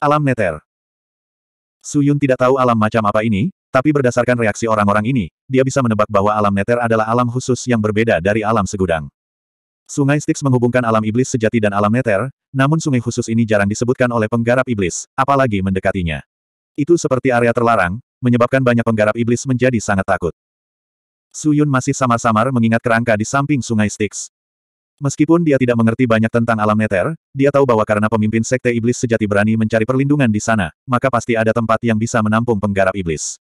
Alam neter. Suyun tidak tahu alam macam apa ini, tapi berdasarkan reaksi orang-orang ini, dia bisa menebak bahwa alam neter adalah alam khusus yang berbeda dari alam segudang. Sungai Styx menghubungkan alam iblis sejati dan alam neter, namun sungai khusus ini jarang disebutkan oleh penggarap iblis, apalagi mendekatinya. Itu seperti area terlarang, menyebabkan banyak penggarap iblis menjadi sangat takut. Suyun masih samar-samar mengingat kerangka di samping sungai Styx. Meskipun dia tidak mengerti banyak tentang alam neter, dia tahu bahwa karena pemimpin sekte iblis sejati berani mencari perlindungan di sana, maka pasti ada tempat yang bisa menampung penggarap iblis.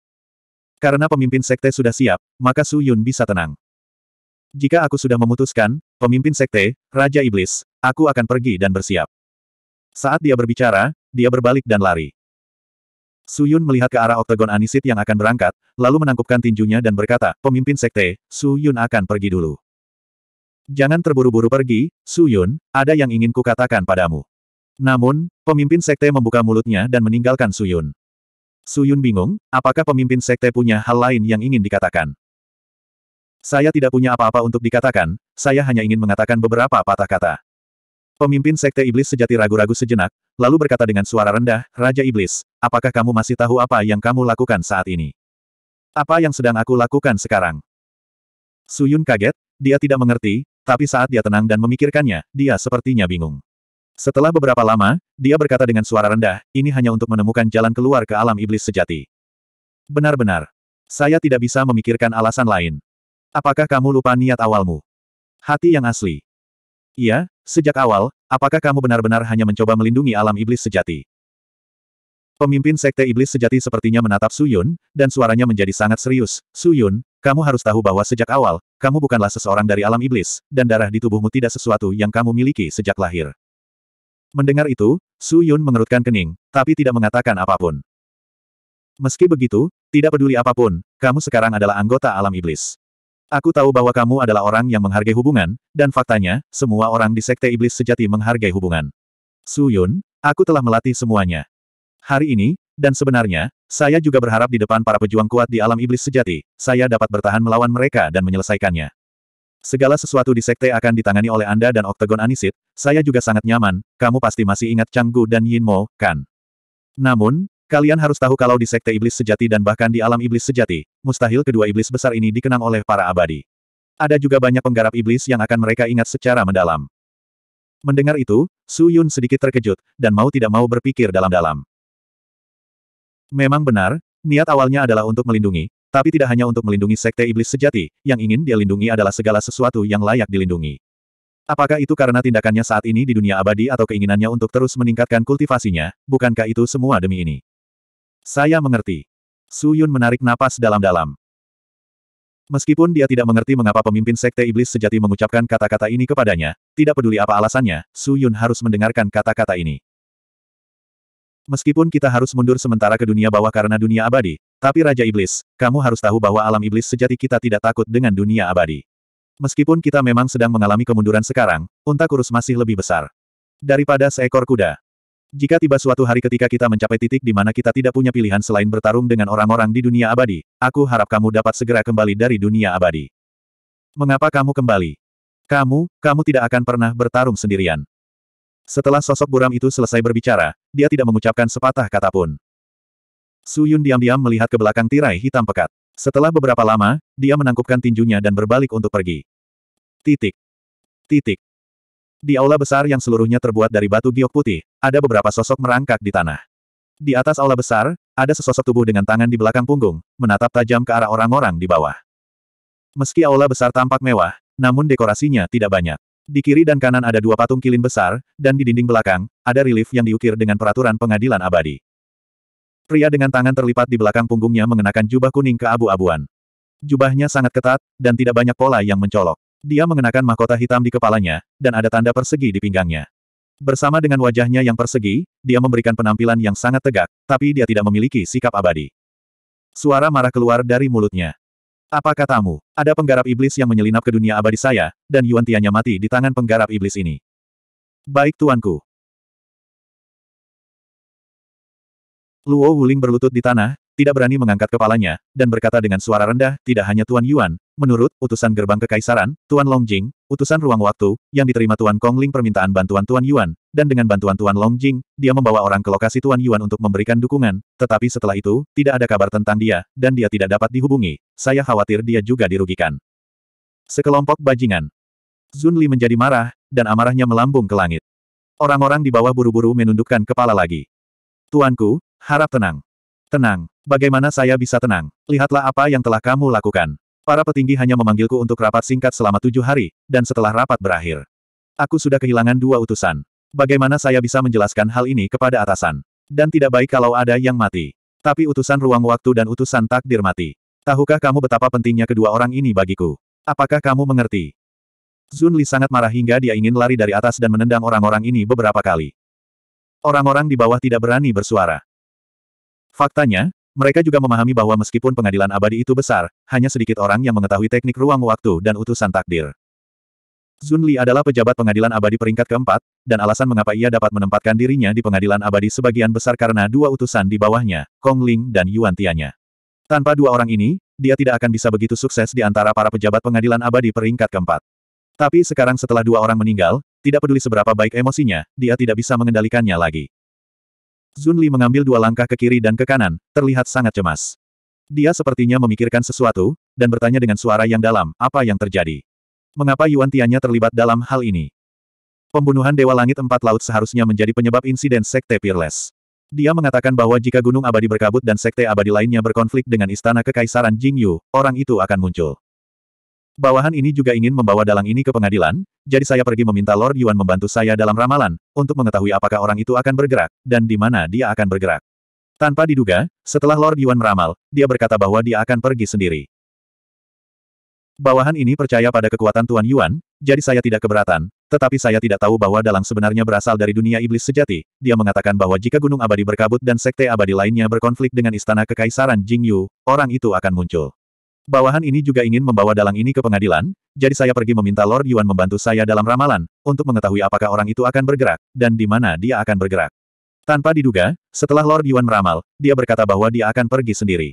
Karena pemimpin sekte sudah siap, maka Su Yun bisa tenang. Jika aku sudah memutuskan, pemimpin sekte, Raja Iblis, aku akan pergi dan bersiap. Saat dia berbicara, dia berbalik dan lari. Su Yun melihat ke arah oktagon Anisit yang akan berangkat, lalu menangkupkan tinjunya dan berkata, pemimpin sekte, Su Yun akan pergi dulu. Jangan terburu-buru pergi, Su Yun. ada yang ingin kukatakan padamu. Namun, pemimpin sekte membuka mulutnya dan meninggalkan Su Yun. Su Yun bingung, apakah pemimpin sekte punya hal lain yang ingin dikatakan. Saya tidak punya apa-apa untuk dikatakan, saya hanya ingin mengatakan beberapa patah kata. Pemimpin sekte iblis sejati ragu-ragu sejenak, lalu berkata dengan suara rendah, Raja Iblis, apakah kamu masih tahu apa yang kamu lakukan saat ini? Apa yang sedang aku lakukan sekarang? Suyun kaget, dia tidak mengerti, tapi saat dia tenang dan memikirkannya, dia sepertinya bingung. Setelah beberapa lama, dia berkata dengan suara rendah, ini hanya untuk menemukan jalan keluar ke alam iblis sejati. Benar-benar. Saya tidak bisa memikirkan alasan lain. Apakah kamu lupa niat awalmu? Hati yang asli. Iya, sejak awal, apakah kamu benar-benar hanya mencoba melindungi alam iblis sejati? Pemimpin Sekte Iblis Sejati sepertinya menatap Suyun, dan suaranya menjadi sangat serius. Suyun, kamu harus tahu bahwa sejak awal, kamu bukanlah seseorang dari alam iblis, dan darah di tubuhmu tidak sesuatu yang kamu miliki sejak lahir. Mendengar itu, Su Yun mengerutkan kening, tapi tidak mengatakan apapun. Meski begitu, tidak peduli apapun, kamu sekarang adalah anggota alam iblis. Aku tahu bahwa kamu adalah orang yang menghargai hubungan, dan faktanya, semua orang di Sekte Iblis Sejati menghargai hubungan. Su Yun, aku telah melatih semuanya. Hari ini, dan sebenarnya, saya juga berharap di depan para pejuang kuat di alam iblis sejati, saya dapat bertahan melawan mereka dan menyelesaikannya. Segala sesuatu di sekte akan ditangani oleh Anda dan Oktagon Anisit, saya juga sangat nyaman, kamu pasti masih ingat Canggu dan Yinmo, kan? Namun, kalian harus tahu kalau di sekte iblis sejati dan bahkan di alam iblis sejati, mustahil kedua iblis besar ini dikenang oleh para abadi. Ada juga banyak penggarap iblis yang akan mereka ingat secara mendalam. Mendengar itu, Su Yun sedikit terkejut, dan mau tidak mau berpikir dalam-dalam. Memang benar, niat awalnya adalah untuk melindungi, tapi tidak hanya untuk melindungi sekte iblis sejati, yang ingin dia lindungi adalah segala sesuatu yang layak dilindungi. Apakah itu karena tindakannya saat ini di dunia abadi atau keinginannya untuk terus meningkatkan kultivasinya, bukankah itu semua demi ini? Saya mengerti. Su Yun menarik napas dalam-dalam. Meskipun dia tidak mengerti mengapa pemimpin sekte iblis sejati mengucapkan kata-kata ini kepadanya, tidak peduli apa alasannya, Su Yun harus mendengarkan kata-kata ini. Meskipun kita harus mundur sementara ke dunia bawah karena dunia abadi, tapi Raja Iblis, kamu harus tahu bahwa alam iblis sejati kita tidak takut dengan dunia abadi. Meskipun kita memang sedang mengalami kemunduran sekarang, unta kurus masih lebih besar. Daripada seekor kuda. Jika tiba suatu hari ketika kita mencapai titik di mana kita tidak punya pilihan selain bertarung dengan orang-orang di dunia abadi, aku harap kamu dapat segera kembali dari dunia abadi. Mengapa kamu kembali? Kamu, kamu tidak akan pernah bertarung sendirian. Setelah sosok buram itu selesai berbicara, dia tidak mengucapkan sepatah kata pun. Su Yun diam-diam melihat ke belakang tirai hitam pekat. Setelah beberapa lama, dia menangkupkan tinjunya dan berbalik untuk pergi. Titik. Titik. Di aula besar yang seluruhnya terbuat dari batu giok putih, ada beberapa sosok merangkak di tanah. Di atas aula besar, ada sesosok tubuh dengan tangan di belakang punggung, menatap tajam ke arah orang-orang di bawah. Meski aula besar tampak mewah, namun dekorasinya tidak banyak. Di kiri dan kanan ada dua patung kilin besar, dan di dinding belakang, ada relief yang diukir dengan peraturan pengadilan abadi. Pria dengan tangan terlipat di belakang punggungnya mengenakan jubah kuning keabu-abuan. Jubahnya sangat ketat, dan tidak banyak pola yang mencolok. Dia mengenakan mahkota hitam di kepalanya, dan ada tanda persegi di pinggangnya. Bersama dengan wajahnya yang persegi, dia memberikan penampilan yang sangat tegak, tapi dia tidak memiliki sikap abadi. Suara marah keluar dari mulutnya. Apa katamu? Ada penggarap iblis yang menyelinap ke dunia abadi saya, dan Yuan Tianya mati di tangan penggarap iblis ini. Baik tuanku. Luo Wuling berlutut di tanah, tidak berani mengangkat kepalanya, dan berkata dengan suara rendah, tidak hanya Tuan Yuan, Menurut utusan gerbang kekaisaran, Tuan Long Jing, utusan ruang waktu, yang diterima Tuan Kong Kongling permintaan bantuan Tuan Yuan, dan dengan bantuan Tuan Long Jing, dia membawa orang ke lokasi Tuan Yuan untuk memberikan dukungan, tetapi setelah itu, tidak ada kabar tentang dia, dan dia tidak dapat dihubungi. Saya khawatir dia juga dirugikan. Sekelompok bajingan. Zun Li menjadi marah, dan amarahnya melambung ke langit. Orang-orang di bawah buru-buru menundukkan kepala lagi. Tuanku, harap tenang. Tenang. Bagaimana saya bisa tenang? Lihatlah apa yang telah kamu lakukan. Para petinggi hanya memanggilku untuk rapat singkat selama tujuh hari, dan setelah rapat berakhir. Aku sudah kehilangan dua utusan. Bagaimana saya bisa menjelaskan hal ini kepada atasan? Dan tidak baik kalau ada yang mati. Tapi utusan ruang waktu dan utusan takdir mati. Tahukah kamu betapa pentingnya kedua orang ini bagiku? Apakah kamu mengerti? Zun Li sangat marah hingga dia ingin lari dari atas dan menendang orang-orang ini beberapa kali. Orang-orang di bawah tidak berani bersuara. Faktanya, mereka juga memahami bahwa meskipun pengadilan abadi itu besar, hanya sedikit orang yang mengetahui teknik ruang waktu dan utusan takdir. Zun Li adalah pejabat pengadilan abadi peringkat keempat, dan alasan mengapa ia dapat menempatkan dirinya di pengadilan abadi sebagian besar karena dua utusan di bawahnya, Kong Ling dan Yuan Tianya. Tanpa dua orang ini, dia tidak akan bisa begitu sukses di antara para pejabat pengadilan abadi peringkat keempat. Tapi sekarang setelah dua orang meninggal, tidak peduli seberapa baik emosinya, dia tidak bisa mengendalikannya lagi. Zunli mengambil dua langkah ke kiri dan ke kanan, terlihat sangat cemas. Dia sepertinya memikirkan sesuatu, dan bertanya dengan suara yang dalam, apa yang terjadi? Mengapa Yuan Tianya terlibat dalam hal ini? Pembunuhan Dewa Langit Empat Laut seharusnya menjadi penyebab insiden Sekte Peerless. Dia mengatakan bahwa jika Gunung Abadi berkabut dan Sekte Abadi lainnya berkonflik dengan Istana Kekaisaran Jingyu, orang itu akan muncul. Bawahan ini juga ingin membawa dalang ini ke pengadilan, jadi saya pergi meminta Lord Yuan membantu saya dalam ramalan, untuk mengetahui apakah orang itu akan bergerak, dan di mana dia akan bergerak. Tanpa diduga, setelah Lord Yuan meramal, dia berkata bahwa dia akan pergi sendiri. Bawahan ini percaya pada kekuatan Tuan Yuan, jadi saya tidak keberatan, tetapi saya tidak tahu bahwa dalang sebenarnya berasal dari dunia iblis sejati. Dia mengatakan bahwa jika Gunung Abadi berkabut dan Sekte Abadi lainnya berkonflik dengan Istana Kekaisaran Jingyu, orang itu akan muncul. Bawahan ini juga ingin membawa dalang ini ke pengadilan, jadi saya pergi meminta Lord Yuan membantu saya dalam ramalan, untuk mengetahui apakah orang itu akan bergerak, dan di mana dia akan bergerak. Tanpa diduga, setelah Lord Yuan meramal, dia berkata bahwa dia akan pergi sendiri.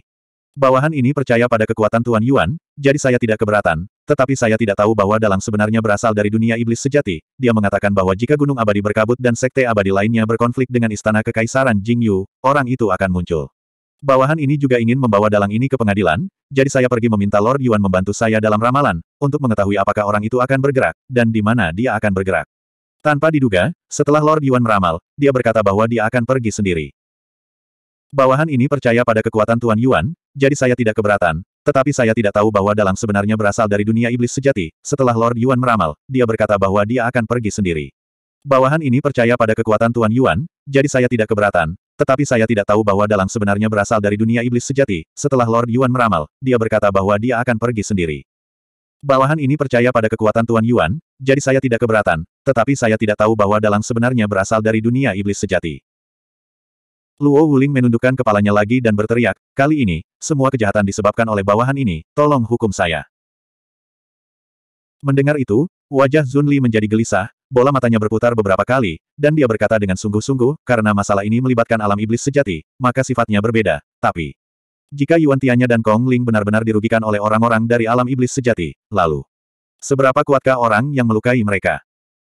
Bawahan ini percaya pada kekuatan Tuan Yuan, jadi saya tidak keberatan, tetapi saya tidak tahu bahwa dalang sebenarnya berasal dari dunia iblis sejati. Dia mengatakan bahwa jika gunung abadi berkabut dan sekte abadi lainnya berkonflik dengan istana kekaisaran Jingyu, orang itu akan muncul. Bawahan ini juga ingin membawa dalang ini ke pengadilan, jadi saya pergi meminta Lord Yuan membantu saya dalam ramalan, untuk mengetahui apakah orang itu akan bergerak, dan di mana dia akan bergerak. Tanpa diduga, setelah Lord Yuan meramal, dia berkata bahwa dia akan pergi sendiri. Bawahan ini percaya pada kekuatan Tuan Yuan, jadi saya tidak keberatan, tetapi saya tidak tahu bahwa dalang sebenarnya berasal dari dunia iblis sejati. Setelah Lord Yuan meramal, dia berkata bahwa dia akan pergi sendiri. Bawahan ini percaya pada kekuatan Tuan Yuan, jadi saya tidak keberatan, tetapi saya tidak tahu bahwa Dalang sebenarnya berasal dari dunia iblis sejati. Setelah Lord Yuan meramal, dia berkata bahwa dia akan pergi sendiri. Bawahan ini percaya pada kekuatan Tuan Yuan, jadi saya tidak keberatan, tetapi saya tidak tahu bahwa Dalang sebenarnya berasal dari dunia iblis sejati. Luo Wuling menundukkan kepalanya lagi dan berteriak, kali ini, semua kejahatan disebabkan oleh bawahan ini, tolong hukum saya. Mendengar itu, wajah Zunli menjadi gelisah, Bola matanya berputar beberapa kali, dan dia berkata dengan sungguh-sungguh, karena masalah ini melibatkan alam iblis sejati, maka sifatnya berbeda. Tapi, jika Yuan Tianya dan Kong Ling benar-benar dirugikan oleh orang-orang dari alam iblis sejati, lalu, seberapa kuatkah orang yang melukai mereka?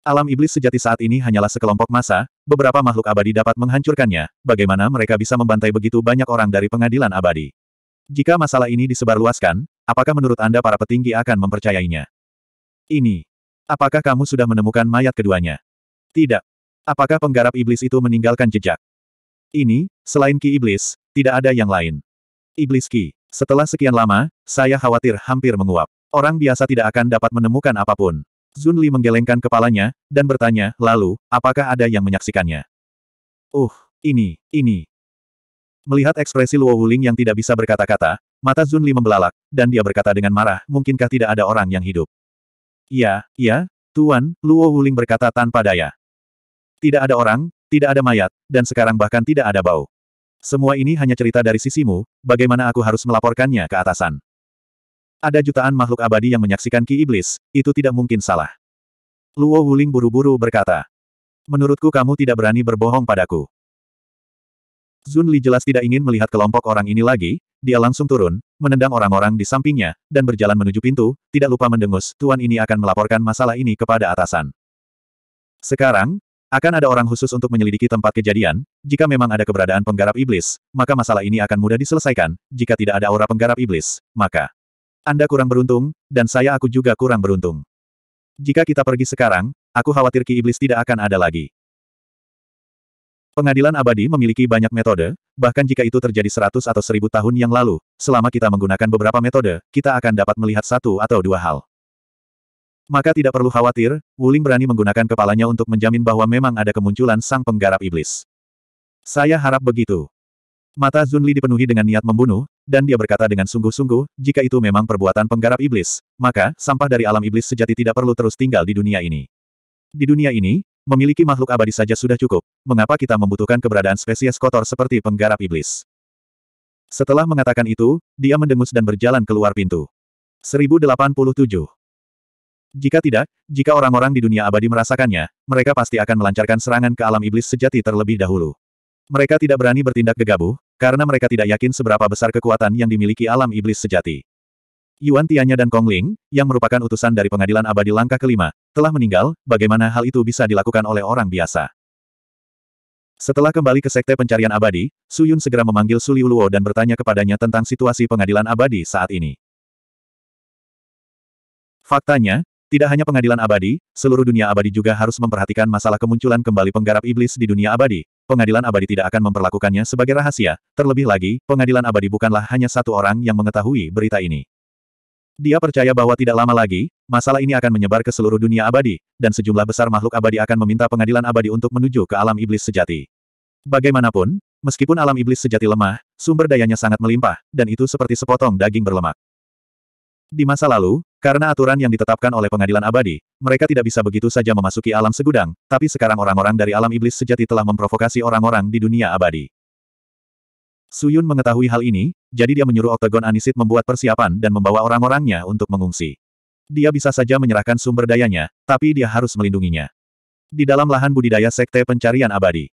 Alam iblis sejati saat ini hanyalah sekelompok massa, beberapa makhluk abadi dapat menghancurkannya, bagaimana mereka bisa membantai begitu banyak orang dari pengadilan abadi? Jika masalah ini disebarluaskan, apakah menurut Anda para petinggi akan mempercayainya? Ini Apakah kamu sudah menemukan mayat keduanya? Tidak. Apakah penggarap iblis itu meninggalkan jejak? Ini, selain ki iblis, tidak ada yang lain. Iblis ki. Setelah sekian lama, saya khawatir hampir menguap. Orang biasa tidak akan dapat menemukan apapun. Zunli menggelengkan kepalanya, dan bertanya, lalu, apakah ada yang menyaksikannya? Uh, ini, ini. Melihat ekspresi Luo Wuling yang tidak bisa berkata-kata, mata Zunli membelalak, dan dia berkata dengan marah, mungkinkah tidak ada orang yang hidup? Iya, iya, Tuan, Luo Wuling berkata tanpa daya. Tidak ada orang, tidak ada mayat, dan sekarang bahkan tidak ada bau. Semua ini hanya cerita dari sisimu, bagaimana aku harus melaporkannya ke atasan. Ada jutaan makhluk abadi yang menyaksikan Ki Iblis, itu tidak mungkin salah. Luo Wuling buru-buru berkata. Menurutku kamu tidak berani berbohong padaku. Zun Li jelas tidak ingin melihat kelompok orang ini lagi, dia langsung turun, menendang orang-orang di sampingnya, dan berjalan menuju pintu, tidak lupa mendengus, tuan ini akan melaporkan masalah ini kepada atasan. Sekarang, akan ada orang khusus untuk menyelidiki tempat kejadian, jika memang ada keberadaan penggarap iblis, maka masalah ini akan mudah diselesaikan, jika tidak ada aura penggarap iblis, maka Anda kurang beruntung, dan saya aku juga kurang beruntung. Jika kita pergi sekarang, aku khawatir Ki Iblis tidak akan ada lagi. Pengadilan abadi memiliki banyak metode, bahkan jika itu terjadi seratus atau seribu tahun yang lalu, selama kita menggunakan beberapa metode, kita akan dapat melihat satu atau dua hal. Maka tidak perlu khawatir, Wuling berani menggunakan kepalanya untuk menjamin bahwa memang ada kemunculan sang penggarap iblis. Saya harap begitu. Mata Zunli dipenuhi dengan niat membunuh, dan dia berkata dengan sungguh-sungguh, jika itu memang perbuatan penggarap iblis, maka sampah dari alam iblis sejati tidak perlu terus tinggal di dunia ini. Di dunia ini, Memiliki makhluk abadi saja sudah cukup, mengapa kita membutuhkan keberadaan spesies kotor seperti penggarap iblis? Setelah mengatakan itu, dia mendengus dan berjalan keluar pintu. 1087 Jika tidak, jika orang-orang di dunia abadi merasakannya, mereka pasti akan melancarkan serangan ke alam iblis sejati terlebih dahulu. Mereka tidak berani bertindak gegabah, karena mereka tidak yakin seberapa besar kekuatan yang dimiliki alam iblis sejati. Yuan Tianya dan Kong Ling, yang merupakan utusan dari pengadilan abadi langkah kelima, telah meninggal, bagaimana hal itu bisa dilakukan oleh orang biasa? Setelah kembali ke Sekte Pencarian Abadi, Su Yun segera memanggil Su Liu Luo dan bertanya kepadanya tentang situasi pengadilan abadi saat ini. Faktanya, tidak hanya pengadilan abadi, seluruh dunia abadi juga harus memperhatikan masalah kemunculan kembali penggarap iblis di dunia abadi. Pengadilan abadi tidak akan memperlakukannya sebagai rahasia, terlebih lagi, pengadilan abadi bukanlah hanya satu orang yang mengetahui berita ini. Dia percaya bahwa tidak lama lagi, masalah ini akan menyebar ke seluruh dunia abadi, dan sejumlah besar makhluk abadi akan meminta pengadilan abadi untuk menuju ke alam iblis sejati. Bagaimanapun, meskipun alam iblis sejati lemah, sumber dayanya sangat melimpah, dan itu seperti sepotong daging berlemak. Di masa lalu, karena aturan yang ditetapkan oleh pengadilan abadi, mereka tidak bisa begitu saja memasuki alam segudang, tapi sekarang orang-orang dari alam iblis sejati telah memprovokasi orang-orang di dunia abadi. Suyun mengetahui hal ini, jadi dia menyuruh Oktagon Anisit membuat persiapan dan membawa orang-orangnya untuk mengungsi. Dia bisa saja menyerahkan sumber dayanya, tapi dia harus melindunginya. Di dalam lahan budidaya Sekte Pencarian Abadi.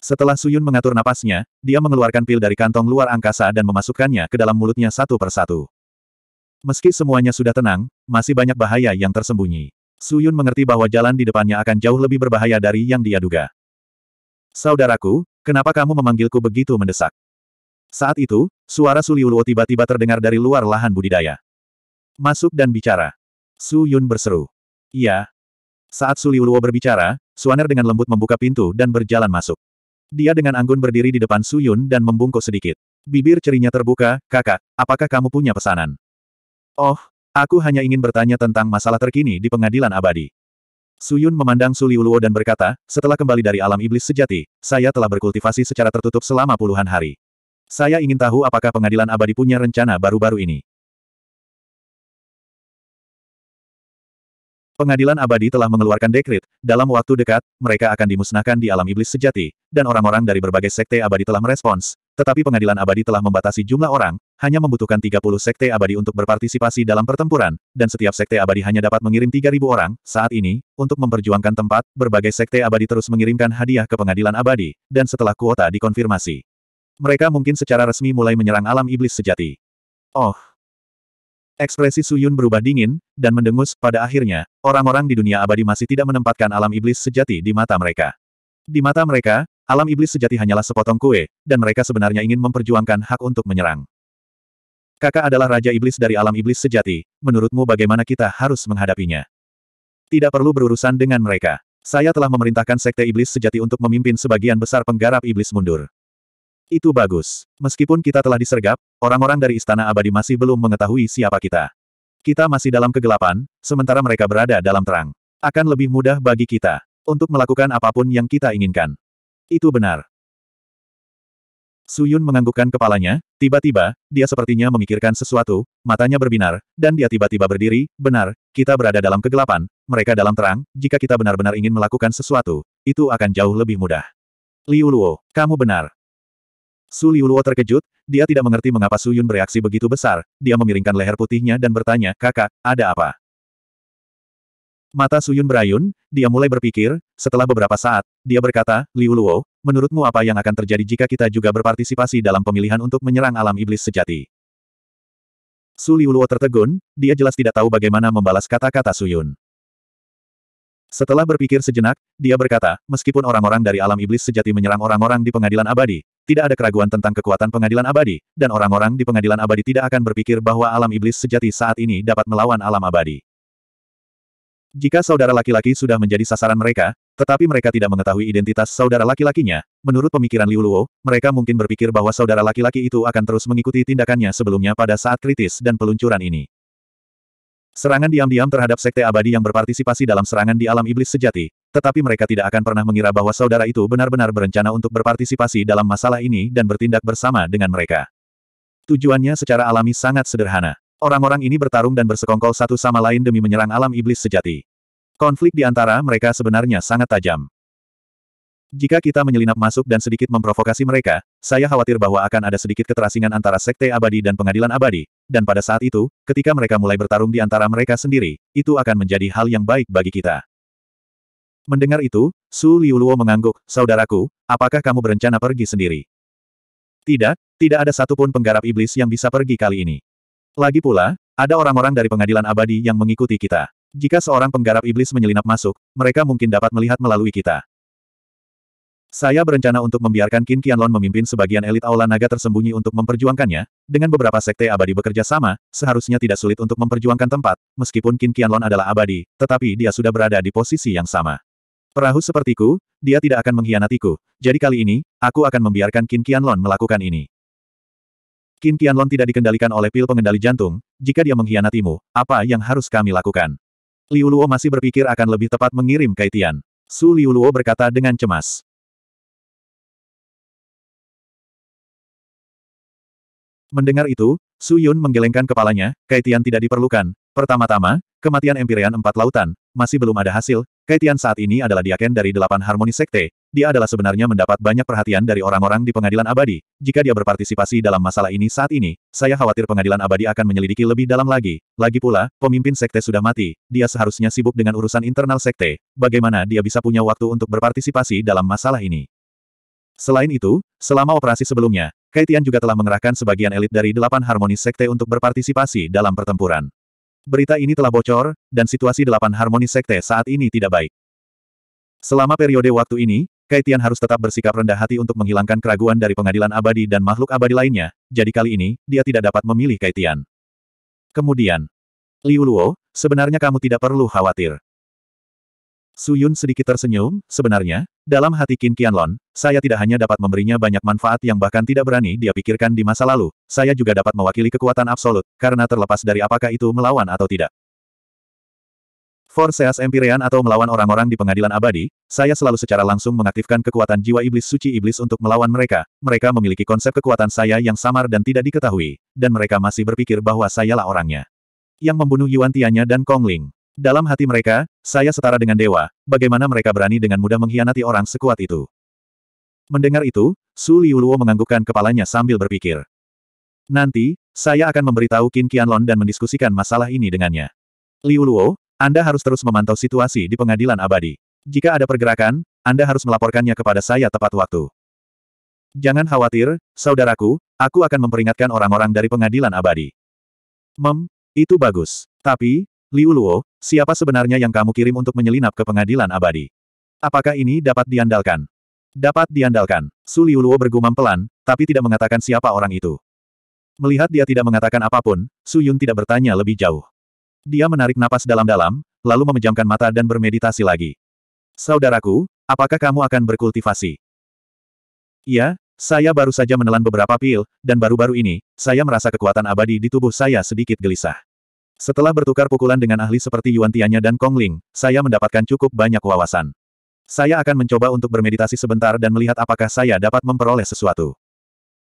Setelah Suyun mengatur napasnya, dia mengeluarkan pil dari kantong luar angkasa dan memasukkannya ke dalam mulutnya satu persatu. Meski semuanya sudah tenang, masih banyak bahaya yang tersembunyi. Suyun mengerti bahwa jalan di depannya akan jauh lebih berbahaya dari yang dia duga. Saudaraku, kenapa kamu memanggilku begitu mendesak? Saat itu, suara Su Liuluo tiba-tiba terdengar dari luar lahan budidaya. Masuk dan bicara. Su Yun berseru. Iya. Saat Su Liuluo berbicara, Suaner dengan lembut membuka pintu dan berjalan masuk. Dia dengan anggun berdiri di depan Su Yun dan membungkuk sedikit. Bibir cerinya terbuka, kakak, apakah kamu punya pesanan? Oh, aku hanya ingin bertanya tentang masalah terkini di pengadilan abadi. Su Yun memandang Su Liuluo dan berkata, setelah kembali dari alam iblis sejati, saya telah berkultivasi secara tertutup selama puluhan hari. Saya ingin tahu apakah pengadilan abadi punya rencana baru-baru ini. Pengadilan abadi telah mengeluarkan dekrit, dalam waktu dekat, mereka akan dimusnahkan di alam iblis sejati, dan orang-orang dari berbagai sekte abadi telah merespons, tetapi pengadilan abadi telah membatasi jumlah orang, hanya membutuhkan 30 sekte abadi untuk berpartisipasi dalam pertempuran, dan setiap sekte abadi hanya dapat mengirim 3.000 orang, saat ini, untuk memperjuangkan tempat, berbagai sekte abadi terus mengirimkan hadiah ke pengadilan abadi, dan setelah kuota dikonfirmasi mereka mungkin secara resmi mulai menyerang alam iblis sejati. Oh. Ekspresi Suyun berubah dingin, dan mendengus, pada akhirnya, orang-orang di dunia abadi masih tidak menempatkan alam iblis sejati di mata mereka. Di mata mereka, alam iblis sejati hanyalah sepotong kue, dan mereka sebenarnya ingin memperjuangkan hak untuk menyerang. Kakak adalah raja iblis dari alam iblis sejati, menurutmu bagaimana kita harus menghadapinya? Tidak perlu berurusan dengan mereka. Saya telah memerintahkan Sekte Iblis Sejati untuk memimpin sebagian besar penggarap iblis mundur. Itu bagus. Meskipun kita telah disergap, orang-orang dari Istana Abadi masih belum mengetahui siapa kita. Kita masih dalam kegelapan, sementara mereka berada dalam terang. Akan lebih mudah bagi kita untuk melakukan apapun yang kita inginkan. Itu benar. Suyun menganggukkan kepalanya, tiba-tiba, dia sepertinya memikirkan sesuatu, matanya berbinar, dan dia tiba-tiba berdiri, benar, kita berada dalam kegelapan, mereka dalam terang, jika kita benar-benar ingin melakukan sesuatu, itu akan jauh lebih mudah. Liu Luo, kamu benar. Su Liuluo terkejut, dia tidak mengerti mengapa Su Yun bereaksi begitu besar, dia memiringkan leher putihnya dan bertanya, kakak, ada apa? Mata Su Yun berayun, dia mulai berpikir, setelah beberapa saat, dia berkata, Liuluo, menurutmu apa yang akan terjadi jika kita juga berpartisipasi dalam pemilihan untuk menyerang alam iblis sejati? Su Liuluo tertegun, dia jelas tidak tahu bagaimana membalas kata-kata Su Yun. Setelah berpikir sejenak, dia berkata, meskipun orang-orang dari alam iblis sejati menyerang orang-orang di pengadilan abadi, tidak ada keraguan tentang kekuatan pengadilan abadi, dan orang-orang di pengadilan abadi tidak akan berpikir bahwa alam iblis sejati saat ini dapat melawan alam abadi. Jika saudara laki-laki sudah menjadi sasaran mereka, tetapi mereka tidak mengetahui identitas saudara laki-lakinya, menurut pemikiran Liu Luo, mereka mungkin berpikir bahwa saudara laki-laki itu akan terus mengikuti tindakannya sebelumnya pada saat kritis dan peluncuran ini. Serangan diam-diam terhadap sekte abadi yang berpartisipasi dalam serangan di alam iblis sejati, tetapi mereka tidak akan pernah mengira bahwa saudara itu benar-benar berencana untuk berpartisipasi dalam masalah ini dan bertindak bersama dengan mereka. Tujuannya secara alami sangat sederhana. Orang-orang ini bertarung dan bersekongkol satu sama lain demi menyerang alam iblis sejati. Konflik di antara mereka sebenarnya sangat tajam. Jika kita menyelinap masuk dan sedikit memprovokasi mereka, saya khawatir bahwa akan ada sedikit keterasingan antara Sekte Abadi dan Pengadilan Abadi, dan pada saat itu, ketika mereka mulai bertarung di antara mereka sendiri, itu akan menjadi hal yang baik bagi kita. Mendengar itu, Su Liuluo mengangguk, Saudaraku, apakah kamu berencana pergi sendiri? Tidak, tidak ada satupun penggarap iblis yang bisa pergi kali ini. Lagi pula, ada orang-orang dari Pengadilan Abadi yang mengikuti kita. Jika seorang penggarap iblis menyelinap masuk, mereka mungkin dapat melihat melalui kita. Saya berencana untuk membiarkan Qin Qianlong memimpin sebagian elit aula naga tersembunyi untuk memperjuangkannya, dengan beberapa sekte abadi bekerja sama, seharusnya tidak sulit untuk memperjuangkan tempat, meskipun Qin Qianlong adalah abadi, tetapi dia sudah berada di posisi yang sama. Perahu sepertiku, dia tidak akan mengkhianatiku, jadi kali ini, aku akan membiarkan Qin Qianlong melakukan ini. Qin Qianlong tidak dikendalikan oleh pil pengendali jantung, jika dia mengkhianatimu, apa yang harus kami lakukan? Liu Luo masih berpikir akan lebih tepat mengirim Kaitian. Su Liu Luo berkata dengan cemas. Mendengar itu, Su Yun menggelengkan kepalanya, kaitian tidak diperlukan. Pertama-tama, kematian Empyrean Empat Lautan, masih belum ada hasil, kaitian saat ini adalah diaken dari delapan harmoni sekte, dia adalah sebenarnya mendapat banyak perhatian dari orang-orang di pengadilan abadi, jika dia berpartisipasi dalam masalah ini saat ini, saya khawatir pengadilan abadi akan menyelidiki lebih dalam lagi. Lagi pula, pemimpin sekte sudah mati, dia seharusnya sibuk dengan urusan internal sekte, bagaimana dia bisa punya waktu untuk berpartisipasi dalam masalah ini. Selain itu, selama operasi sebelumnya, Kaitian juga telah mengerahkan sebagian elit dari delapan harmonis sekte untuk berpartisipasi dalam pertempuran. Berita ini telah bocor, dan situasi delapan harmonis sekte saat ini tidak baik. Selama periode waktu ini, Kaitian harus tetap bersikap rendah hati untuk menghilangkan keraguan dari pengadilan abadi dan makhluk abadi lainnya, jadi kali ini, dia tidak dapat memilih Kaitian. Kemudian, Liu Luo, sebenarnya kamu tidak perlu khawatir. Su Yun sedikit tersenyum, sebenarnya, dalam hati Qin Qianlon, saya tidak hanya dapat memberinya banyak manfaat yang bahkan tidak berani dia pikirkan di masa lalu, saya juga dapat mewakili kekuatan absolut, karena terlepas dari apakah itu melawan atau tidak. For Seas Empyrean atau melawan orang-orang di pengadilan abadi, saya selalu secara langsung mengaktifkan kekuatan jiwa iblis suci iblis untuk melawan mereka, mereka memiliki konsep kekuatan saya yang samar dan tidak diketahui, dan mereka masih berpikir bahwa sayalah orangnya. Yang membunuh Yuan Tianya dan Kong Ling. Dalam hati mereka, saya setara dengan dewa, bagaimana mereka berani dengan mudah mengkhianati orang sekuat itu. Mendengar itu, Su Liuluo menganggukkan kepalanya sambil berpikir. Nanti, saya akan memberitahu Qin Qianlon dan mendiskusikan masalah ini dengannya. Liuluo, Anda harus terus memantau situasi di pengadilan abadi. Jika ada pergerakan, Anda harus melaporkannya kepada saya tepat waktu. Jangan khawatir, saudaraku, aku akan memperingatkan orang-orang dari pengadilan abadi. Mem, itu bagus. Tapi, Liu Siapa sebenarnya yang kamu kirim untuk menyelinap ke pengadilan abadi? Apakah ini dapat diandalkan? Dapat diandalkan. Su Liuluo bergumam pelan, tapi tidak mengatakan siapa orang itu. Melihat dia tidak mengatakan apapun, Su Yun tidak bertanya lebih jauh. Dia menarik napas dalam-dalam, lalu memejamkan mata dan bermeditasi lagi. Saudaraku, apakah kamu akan berkultivasi? Iya, saya baru saja menelan beberapa pil, dan baru-baru ini, saya merasa kekuatan abadi di tubuh saya sedikit gelisah. Setelah bertukar pukulan dengan ahli seperti Yuan Tianya dan Kong Ling, saya mendapatkan cukup banyak wawasan. Saya akan mencoba untuk bermeditasi sebentar dan melihat apakah saya dapat memperoleh sesuatu.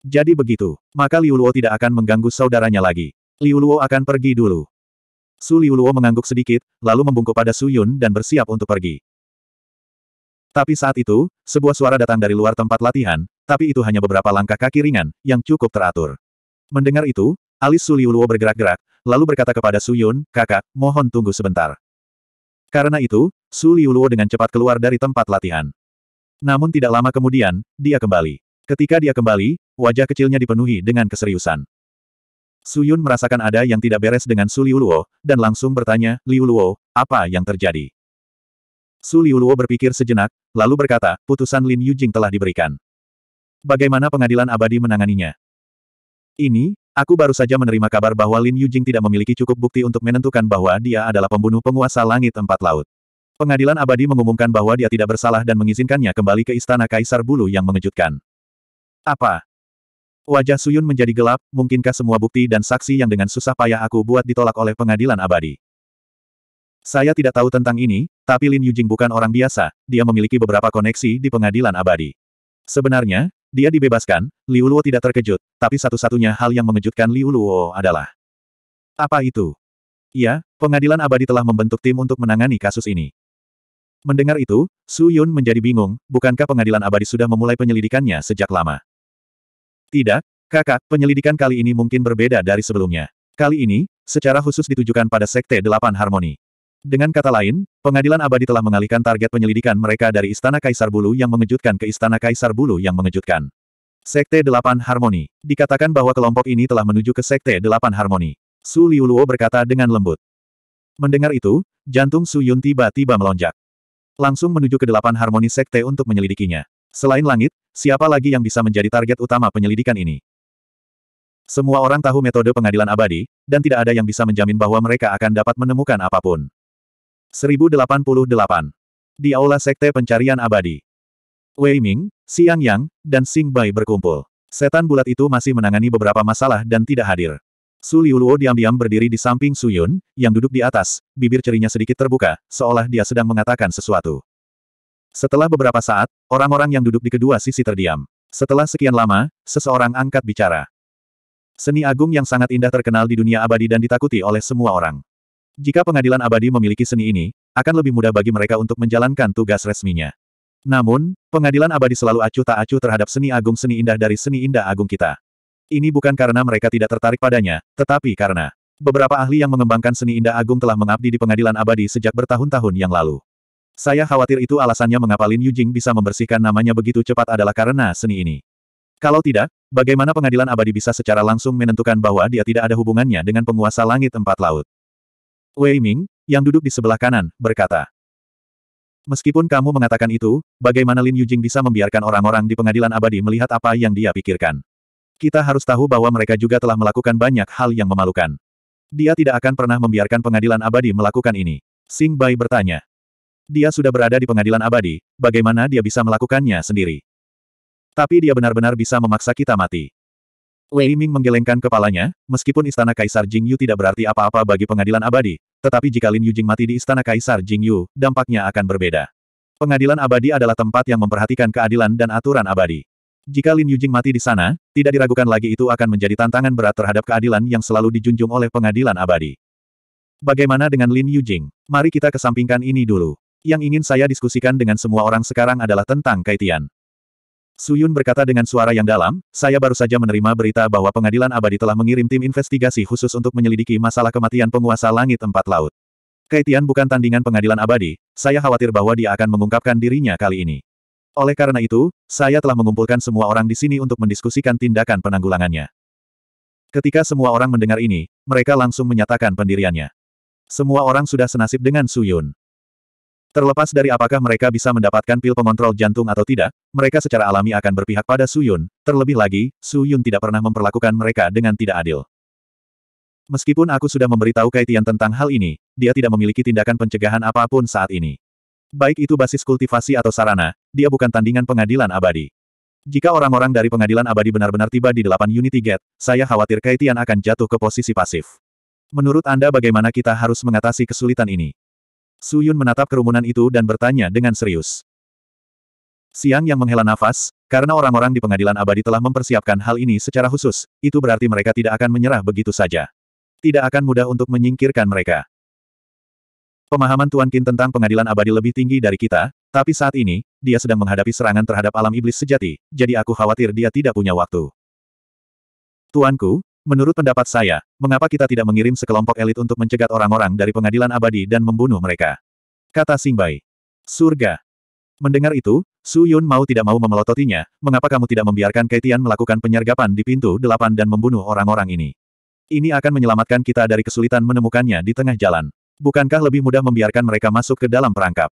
Jadi begitu, maka Liu Luo tidak akan mengganggu saudaranya lagi. Liu Luo akan pergi dulu. Su Liu Luo mengangguk sedikit, lalu membungkuk pada Su Yun dan bersiap untuk pergi. Tapi saat itu, sebuah suara datang dari luar tempat latihan, tapi itu hanya beberapa langkah kaki ringan, yang cukup teratur. Mendengar itu, alis Su Liu Luo bergerak-gerak, lalu berkata kepada Su Yun, kakak, mohon tunggu sebentar. Karena itu, Su Liuluo dengan cepat keluar dari tempat latihan. Namun tidak lama kemudian, dia kembali. Ketika dia kembali, wajah kecilnya dipenuhi dengan keseriusan. Su Yun merasakan ada yang tidak beres dengan Su Liuluo, dan langsung bertanya, Liuluo, apa yang terjadi? Su Liuluo berpikir sejenak, lalu berkata, putusan Lin Yujing telah diberikan. Bagaimana pengadilan abadi menanganinya? Ini, Aku baru saja menerima kabar bahwa Lin Yujing tidak memiliki cukup bukti untuk menentukan bahwa dia adalah pembunuh penguasa langit empat laut. Pengadilan abadi mengumumkan bahwa dia tidak bersalah dan mengizinkannya kembali ke istana Kaisar Bulu yang mengejutkan. Apa? Wajah Suyun menjadi gelap, mungkinkah semua bukti dan saksi yang dengan susah payah aku buat ditolak oleh pengadilan abadi? Saya tidak tahu tentang ini, tapi Lin Yujing bukan orang biasa, dia memiliki beberapa koneksi di pengadilan abadi. Sebenarnya, dia dibebaskan, Liu Luo tidak terkejut, tapi satu-satunya hal yang mengejutkan Liu Luo adalah. Apa itu? Ya, pengadilan abadi telah membentuk tim untuk menangani kasus ini. Mendengar itu, Su Yun menjadi bingung, bukankah pengadilan abadi sudah memulai penyelidikannya sejak lama? Tidak, kakak, penyelidikan kali ini mungkin berbeda dari sebelumnya. Kali ini, secara khusus ditujukan pada Sekte Delapan Harmoni. Dengan kata lain, pengadilan abadi telah mengalihkan target penyelidikan mereka dari Istana Kaisar Bulu yang mengejutkan ke Istana Kaisar Bulu yang mengejutkan. Sekte Delapan Harmoni. Dikatakan bahwa kelompok ini telah menuju ke Sekte Delapan Harmoni. Su Liuluo berkata dengan lembut. Mendengar itu, jantung Su Yun tiba-tiba melonjak. Langsung menuju ke Delapan Harmoni Sekte untuk menyelidikinya. Selain langit, siapa lagi yang bisa menjadi target utama penyelidikan ini? Semua orang tahu metode pengadilan abadi, dan tidak ada yang bisa menjamin bahwa mereka akan dapat menemukan apapun. 1088. Di Aula Sekte Pencarian Abadi. Wei Ming, Xiang Yang, dan Xing Bai berkumpul. Setan bulat itu masih menangani beberapa masalah dan tidak hadir. Su Liuluo diam-diam berdiri di samping Su Yun, yang duduk di atas, bibir cerinya sedikit terbuka, seolah dia sedang mengatakan sesuatu. Setelah beberapa saat, orang-orang yang duduk di kedua sisi terdiam. Setelah sekian lama, seseorang angkat bicara. Seni agung yang sangat indah terkenal di dunia abadi dan ditakuti oleh semua orang. Jika pengadilan abadi memiliki seni ini, akan lebih mudah bagi mereka untuk menjalankan tugas resminya. Namun, pengadilan abadi selalu acuh tak acuh terhadap seni agung seni indah dari seni indah agung kita. Ini bukan karena mereka tidak tertarik padanya, tetapi karena beberapa ahli yang mengembangkan seni indah agung telah mengabdi di pengadilan abadi sejak bertahun-tahun yang lalu. Saya khawatir itu alasannya mengapa Lin Yujing bisa membersihkan namanya begitu cepat adalah karena seni ini. Kalau tidak, bagaimana pengadilan abadi bisa secara langsung menentukan bahwa dia tidak ada hubungannya dengan penguasa langit empat laut? Wei Ming, yang duduk di sebelah kanan, berkata. Meskipun kamu mengatakan itu, bagaimana Lin Yujing bisa membiarkan orang-orang di pengadilan abadi melihat apa yang dia pikirkan? Kita harus tahu bahwa mereka juga telah melakukan banyak hal yang memalukan. Dia tidak akan pernah membiarkan pengadilan abadi melakukan ini. Sing Bai bertanya. Dia sudah berada di pengadilan abadi, bagaimana dia bisa melakukannya sendiri? Tapi dia benar-benar bisa memaksa kita mati. Wei Ming menggelengkan kepalanya, meskipun istana Kaisar Jing Yu tidak berarti apa-apa bagi pengadilan abadi, tetapi jika Lin Yujing mati di istana Kaisar Jing Yu, dampaknya akan berbeda. Pengadilan abadi adalah tempat yang memperhatikan keadilan dan aturan abadi. Jika Lin Yujing mati di sana, tidak diragukan lagi itu akan menjadi tantangan berat terhadap keadilan yang selalu dijunjung oleh pengadilan abadi. Bagaimana dengan Lin Yujing? Mari kita kesampingkan ini dulu. Yang ingin saya diskusikan dengan semua orang sekarang adalah tentang Kaitian. Suyun berkata dengan suara yang dalam, saya baru saja menerima berita bahwa pengadilan abadi telah mengirim tim investigasi khusus untuk menyelidiki masalah kematian penguasa langit empat laut. Kaitian bukan tandingan pengadilan abadi, saya khawatir bahwa dia akan mengungkapkan dirinya kali ini. Oleh karena itu, saya telah mengumpulkan semua orang di sini untuk mendiskusikan tindakan penanggulangannya. Ketika semua orang mendengar ini, mereka langsung menyatakan pendiriannya. Semua orang sudah senasib dengan Suyun. Terlepas dari apakah mereka bisa mendapatkan pil pengontrol jantung atau tidak, mereka secara alami akan berpihak pada Su Yun. Terlebih lagi, Su Yun tidak pernah memperlakukan mereka dengan tidak adil. Meskipun aku sudah memberitahu Kaitian tentang hal ini, dia tidak memiliki tindakan pencegahan apapun saat ini. Baik itu basis kultivasi atau sarana, dia bukan tandingan pengadilan abadi. Jika orang-orang dari pengadilan abadi benar-benar tiba di delapan unit Gate, saya khawatir Kaitian akan jatuh ke posisi pasif. Menurut Anda bagaimana kita harus mengatasi kesulitan ini? Su Yun menatap kerumunan itu dan bertanya dengan serius. Siang yang menghela nafas, karena orang-orang di pengadilan abadi telah mempersiapkan hal ini secara khusus, itu berarti mereka tidak akan menyerah begitu saja. Tidak akan mudah untuk menyingkirkan mereka. Pemahaman Tuan Qin tentang pengadilan abadi lebih tinggi dari kita, tapi saat ini, dia sedang menghadapi serangan terhadap alam iblis sejati, jadi aku khawatir dia tidak punya waktu. Tuanku, Menurut pendapat saya, mengapa kita tidak mengirim sekelompok elit untuk mencegat orang-orang dari pengadilan abadi dan membunuh mereka? Kata Singbai. Surga. Mendengar itu, Su Yun mau tidak mau memelototinya, mengapa kamu tidak membiarkan Kaitian melakukan penyergapan di pintu delapan dan membunuh orang-orang ini? Ini akan menyelamatkan kita dari kesulitan menemukannya di tengah jalan. Bukankah lebih mudah membiarkan mereka masuk ke dalam perangkap?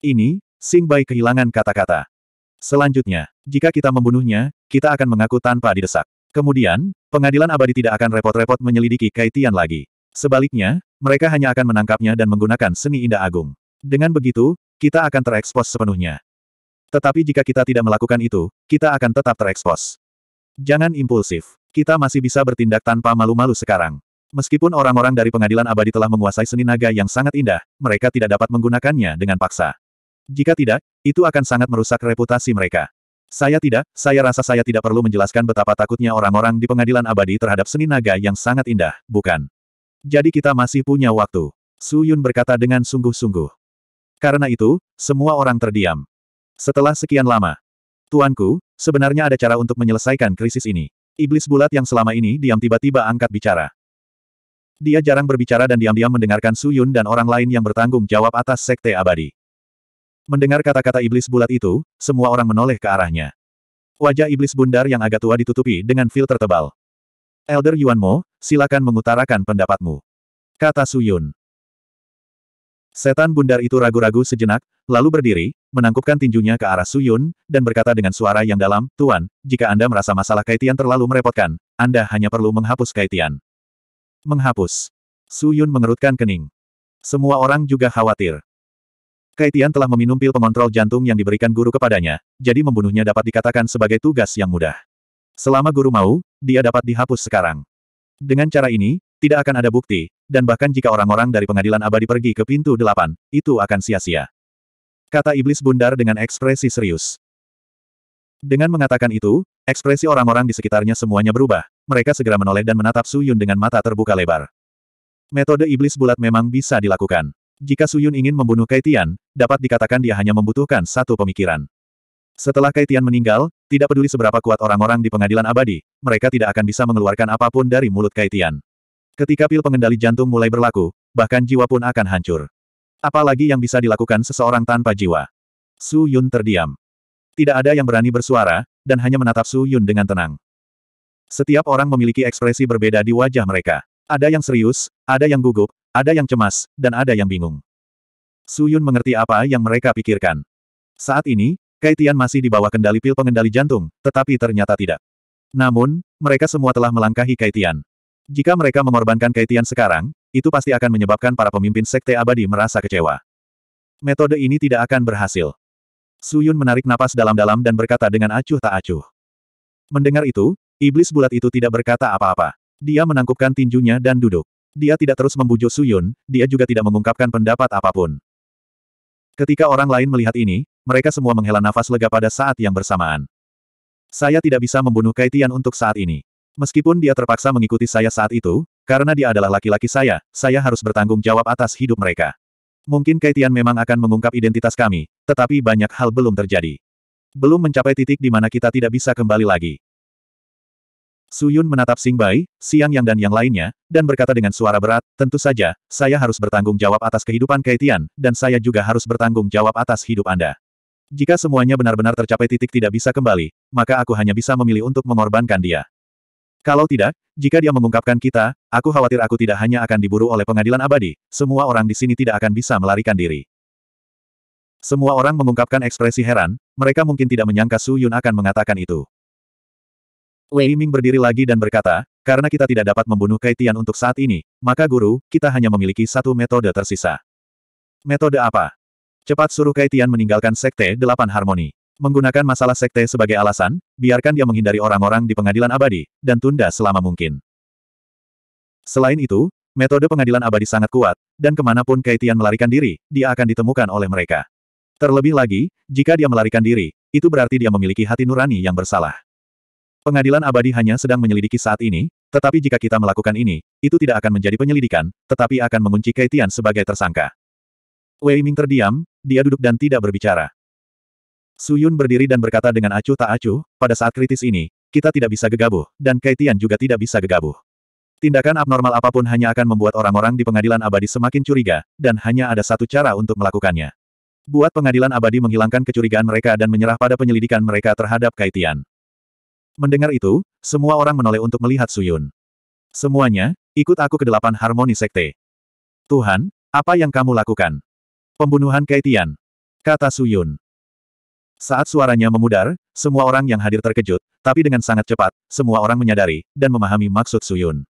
Ini, Singbai kehilangan kata-kata. Selanjutnya, jika kita membunuhnya, kita akan mengaku tanpa didesak. Kemudian, pengadilan abadi tidak akan repot-repot menyelidiki Kaitian lagi. Sebaliknya, mereka hanya akan menangkapnya dan menggunakan seni indah agung. Dengan begitu, kita akan terekspos sepenuhnya. Tetapi jika kita tidak melakukan itu, kita akan tetap terekspos. Jangan impulsif. Kita masih bisa bertindak tanpa malu-malu sekarang. Meskipun orang-orang dari pengadilan abadi telah menguasai seni naga yang sangat indah, mereka tidak dapat menggunakannya dengan paksa. Jika tidak, itu akan sangat merusak reputasi mereka. Saya tidak, saya rasa saya tidak perlu menjelaskan betapa takutnya orang-orang di pengadilan abadi terhadap seni naga yang sangat indah, bukan? Jadi kita masih punya waktu. Su Yun berkata dengan sungguh-sungguh. Karena itu, semua orang terdiam. Setelah sekian lama, Tuanku, sebenarnya ada cara untuk menyelesaikan krisis ini. Iblis bulat yang selama ini diam tiba-tiba angkat bicara. Dia jarang berbicara dan diam-diam mendengarkan Su Yun dan orang lain yang bertanggung jawab atas sekte abadi. Mendengar kata-kata iblis bulat itu, semua orang menoleh ke arahnya. Wajah iblis bundar yang agak tua ditutupi dengan filter tebal. Elder Yuan Mo, silakan mengutarakan pendapatmu. Kata Su Yun. Setan bundar itu ragu-ragu sejenak, lalu berdiri, menangkupkan tinjunya ke arah Su Yun dan berkata dengan suara yang dalam, Tuan, jika Anda merasa masalah kaitian terlalu merepotkan, Anda hanya perlu menghapus kaitian. Menghapus. Su Yun mengerutkan kening. Semua orang juga khawatir. Kaitian telah meminum pil pengontrol jantung yang diberikan guru kepadanya, jadi membunuhnya dapat dikatakan sebagai tugas yang mudah. Selama guru mau, dia dapat dihapus sekarang. Dengan cara ini, tidak akan ada bukti, dan bahkan jika orang-orang dari pengadilan abadi pergi ke pintu delapan, itu akan sia-sia. Kata iblis bundar dengan ekspresi serius. Dengan mengatakan itu, ekspresi orang-orang di sekitarnya semuanya berubah, mereka segera menoleh dan menatap Su Yun dengan mata terbuka lebar. Metode iblis bulat memang bisa dilakukan. Jika Suyun ingin membunuh Kaitian, dapat dikatakan dia hanya membutuhkan satu pemikiran. Setelah Kaitian meninggal, tidak peduli seberapa kuat orang-orang di pengadilan abadi, mereka tidak akan bisa mengeluarkan apapun dari mulut Kaitian. Ketika pil pengendali jantung mulai berlaku, bahkan jiwa pun akan hancur. Apalagi yang bisa dilakukan seseorang tanpa jiwa. Su Yun terdiam. Tidak ada yang berani bersuara, dan hanya menatap Su Yun dengan tenang. Setiap orang memiliki ekspresi berbeda di wajah mereka. Ada yang serius, ada yang gugup, ada yang cemas, dan ada yang bingung. Suyun mengerti apa yang mereka pikirkan. Saat ini, Kaitian masih di bawah kendali pil pengendali jantung, tetapi ternyata tidak. Namun, mereka semua telah melangkahi Kaitian. Jika mereka mengorbankan Kaitian sekarang, itu pasti akan menyebabkan para pemimpin sekte abadi merasa kecewa. Metode ini tidak akan berhasil. Suyun menarik napas dalam-dalam dan berkata dengan acuh tak acuh. Mendengar itu, iblis bulat itu tidak berkata apa-apa. Dia menangkupkan tinjunya dan duduk. Dia tidak terus membujuk Suyun, dia juga tidak mengungkapkan pendapat apapun. Ketika orang lain melihat ini, mereka semua menghela nafas lega pada saat yang bersamaan. Saya tidak bisa membunuh Kaitian untuk saat ini. Meskipun dia terpaksa mengikuti saya saat itu, karena dia adalah laki-laki saya, saya harus bertanggung jawab atas hidup mereka. Mungkin Kaitian memang akan mengungkap identitas kami, tetapi banyak hal belum terjadi. Belum mencapai titik di mana kita tidak bisa kembali lagi. Suyun menatap Sing Bai, Siang Yang dan yang lainnya, dan berkata dengan suara berat, tentu saja, saya harus bertanggung jawab atas kehidupan Kaitian, dan saya juga harus bertanggung jawab atas hidup Anda. Jika semuanya benar-benar tercapai titik tidak bisa kembali, maka aku hanya bisa memilih untuk mengorbankan dia. Kalau tidak, jika dia mengungkapkan kita, aku khawatir aku tidak hanya akan diburu oleh pengadilan abadi, semua orang di sini tidak akan bisa melarikan diri. Semua orang mengungkapkan ekspresi heran, mereka mungkin tidak menyangka Su Yun akan mengatakan itu. Wei Ming berdiri lagi dan berkata, karena kita tidak dapat membunuh Kaitian untuk saat ini, maka guru, kita hanya memiliki satu metode tersisa. Metode apa? Cepat suruh Kaitian meninggalkan Sekte Delapan Harmoni. Menggunakan masalah Sekte sebagai alasan, biarkan dia menghindari orang-orang di pengadilan abadi, dan tunda selama mungkin. Selain itu, metode pengadilan abadi sangat kuat, dan kemanapun Kaitian melarikan diri, dia akan ditemukan oleh mereka. Terlebih lagi, jika dia melarikan diri, itu berarti dia memiliki hati nurani yang bersalah. Pengadilan abadi hanya sedang menyelidiki saat ini, tetapi jika kita melakukan ini, itu tidak akan menjadi penyelidikan, tetapi akan mengunci Kaitian sebagai tersangka. Wei Ming terdiam, dia duduk dan tidak berbicara. Su Yun berdiri dan berkata dengan acuh tak acuh, pada saat kritis ini, kita tidak bisa gegabah, dan Kaitian juga tidak bisa gegabah. Tindakan abnormal apapun hanya akan membuat orang-orang di pengadilan abadi semakin curiga, dan hanya ada satu cara untuk melakukannya. Buat pengadilan abadi menghilangkan kecurigaan mereka dan menyerah pada penyelidikan mereka terhadap Kaitian. Mendengar itu, semua orang menoleh untuk melihat Suyun. Semuanya, ikut aku ke delapan harmoni sekte. Tuhan, apa yang kamu lakukan? Pembunuhan Kaitian. Kata Suyun. Saat suaranya memudar, semua orang yang hadir terkejut, tapi dengan sangat cepat, semua orang menyadari, dan memahami maksud Suyun.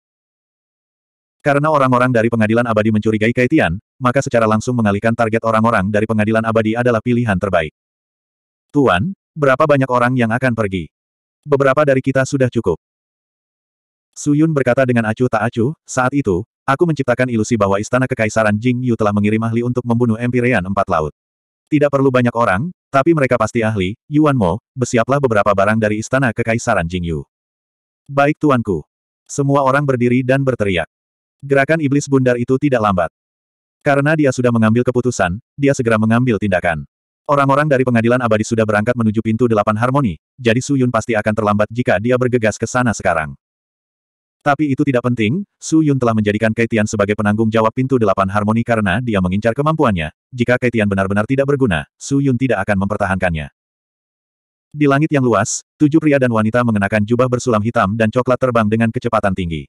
Karena orang-orang dari pengadilan abadi mencurigai Kaitian, maka secara langsung mengalihkan target orang-orang dari pengadilan abadi adalah pilihan terbaik. Tuan, berapa banyak orang yang akan pergi? Beberapa dari kita sudah cukup. Suyun berkata dengan acuh tak acuh, saat itu, aku menciptakan ilusi bahwa Istana Kekaisaran Jing Yu telah mengirim ahli untuk membunuh Empirean Empat Laut. Tidak perlu banyak orang, tapi mereka pasti ahli, Yuan Mo, bersiaplah beberapa barang dari Istana Kekaisaran Jing Yu. Baik tuanku. Semua orang berdiri dan berteriak. Gerakan iblis bundar itu tidak lambat. Karena dia sudah mengambil keputusan, dia segera mengambil tindakan. Orang-orang dari pengadilan abadi sudah berangkat menuju pintu delapan harmoni, jadi Su Yun pasti akan terlambat jika dia bergegas ke sana sekarang. Tapi itu tidak penting, Su Yun telah menjadikan Kaitian sebagai penanggung jawab pintu delapan harmoni karena dia mengincar kemampuannya. Jika Kaitian benar-benar tidak berguna, Su Yun tidak akan mempertahankannya. Di langit yang luas, tujuh pria dan wanita mengenakan jubah bersulam hitam dan coklat terbang dengan kecepatan tinggi.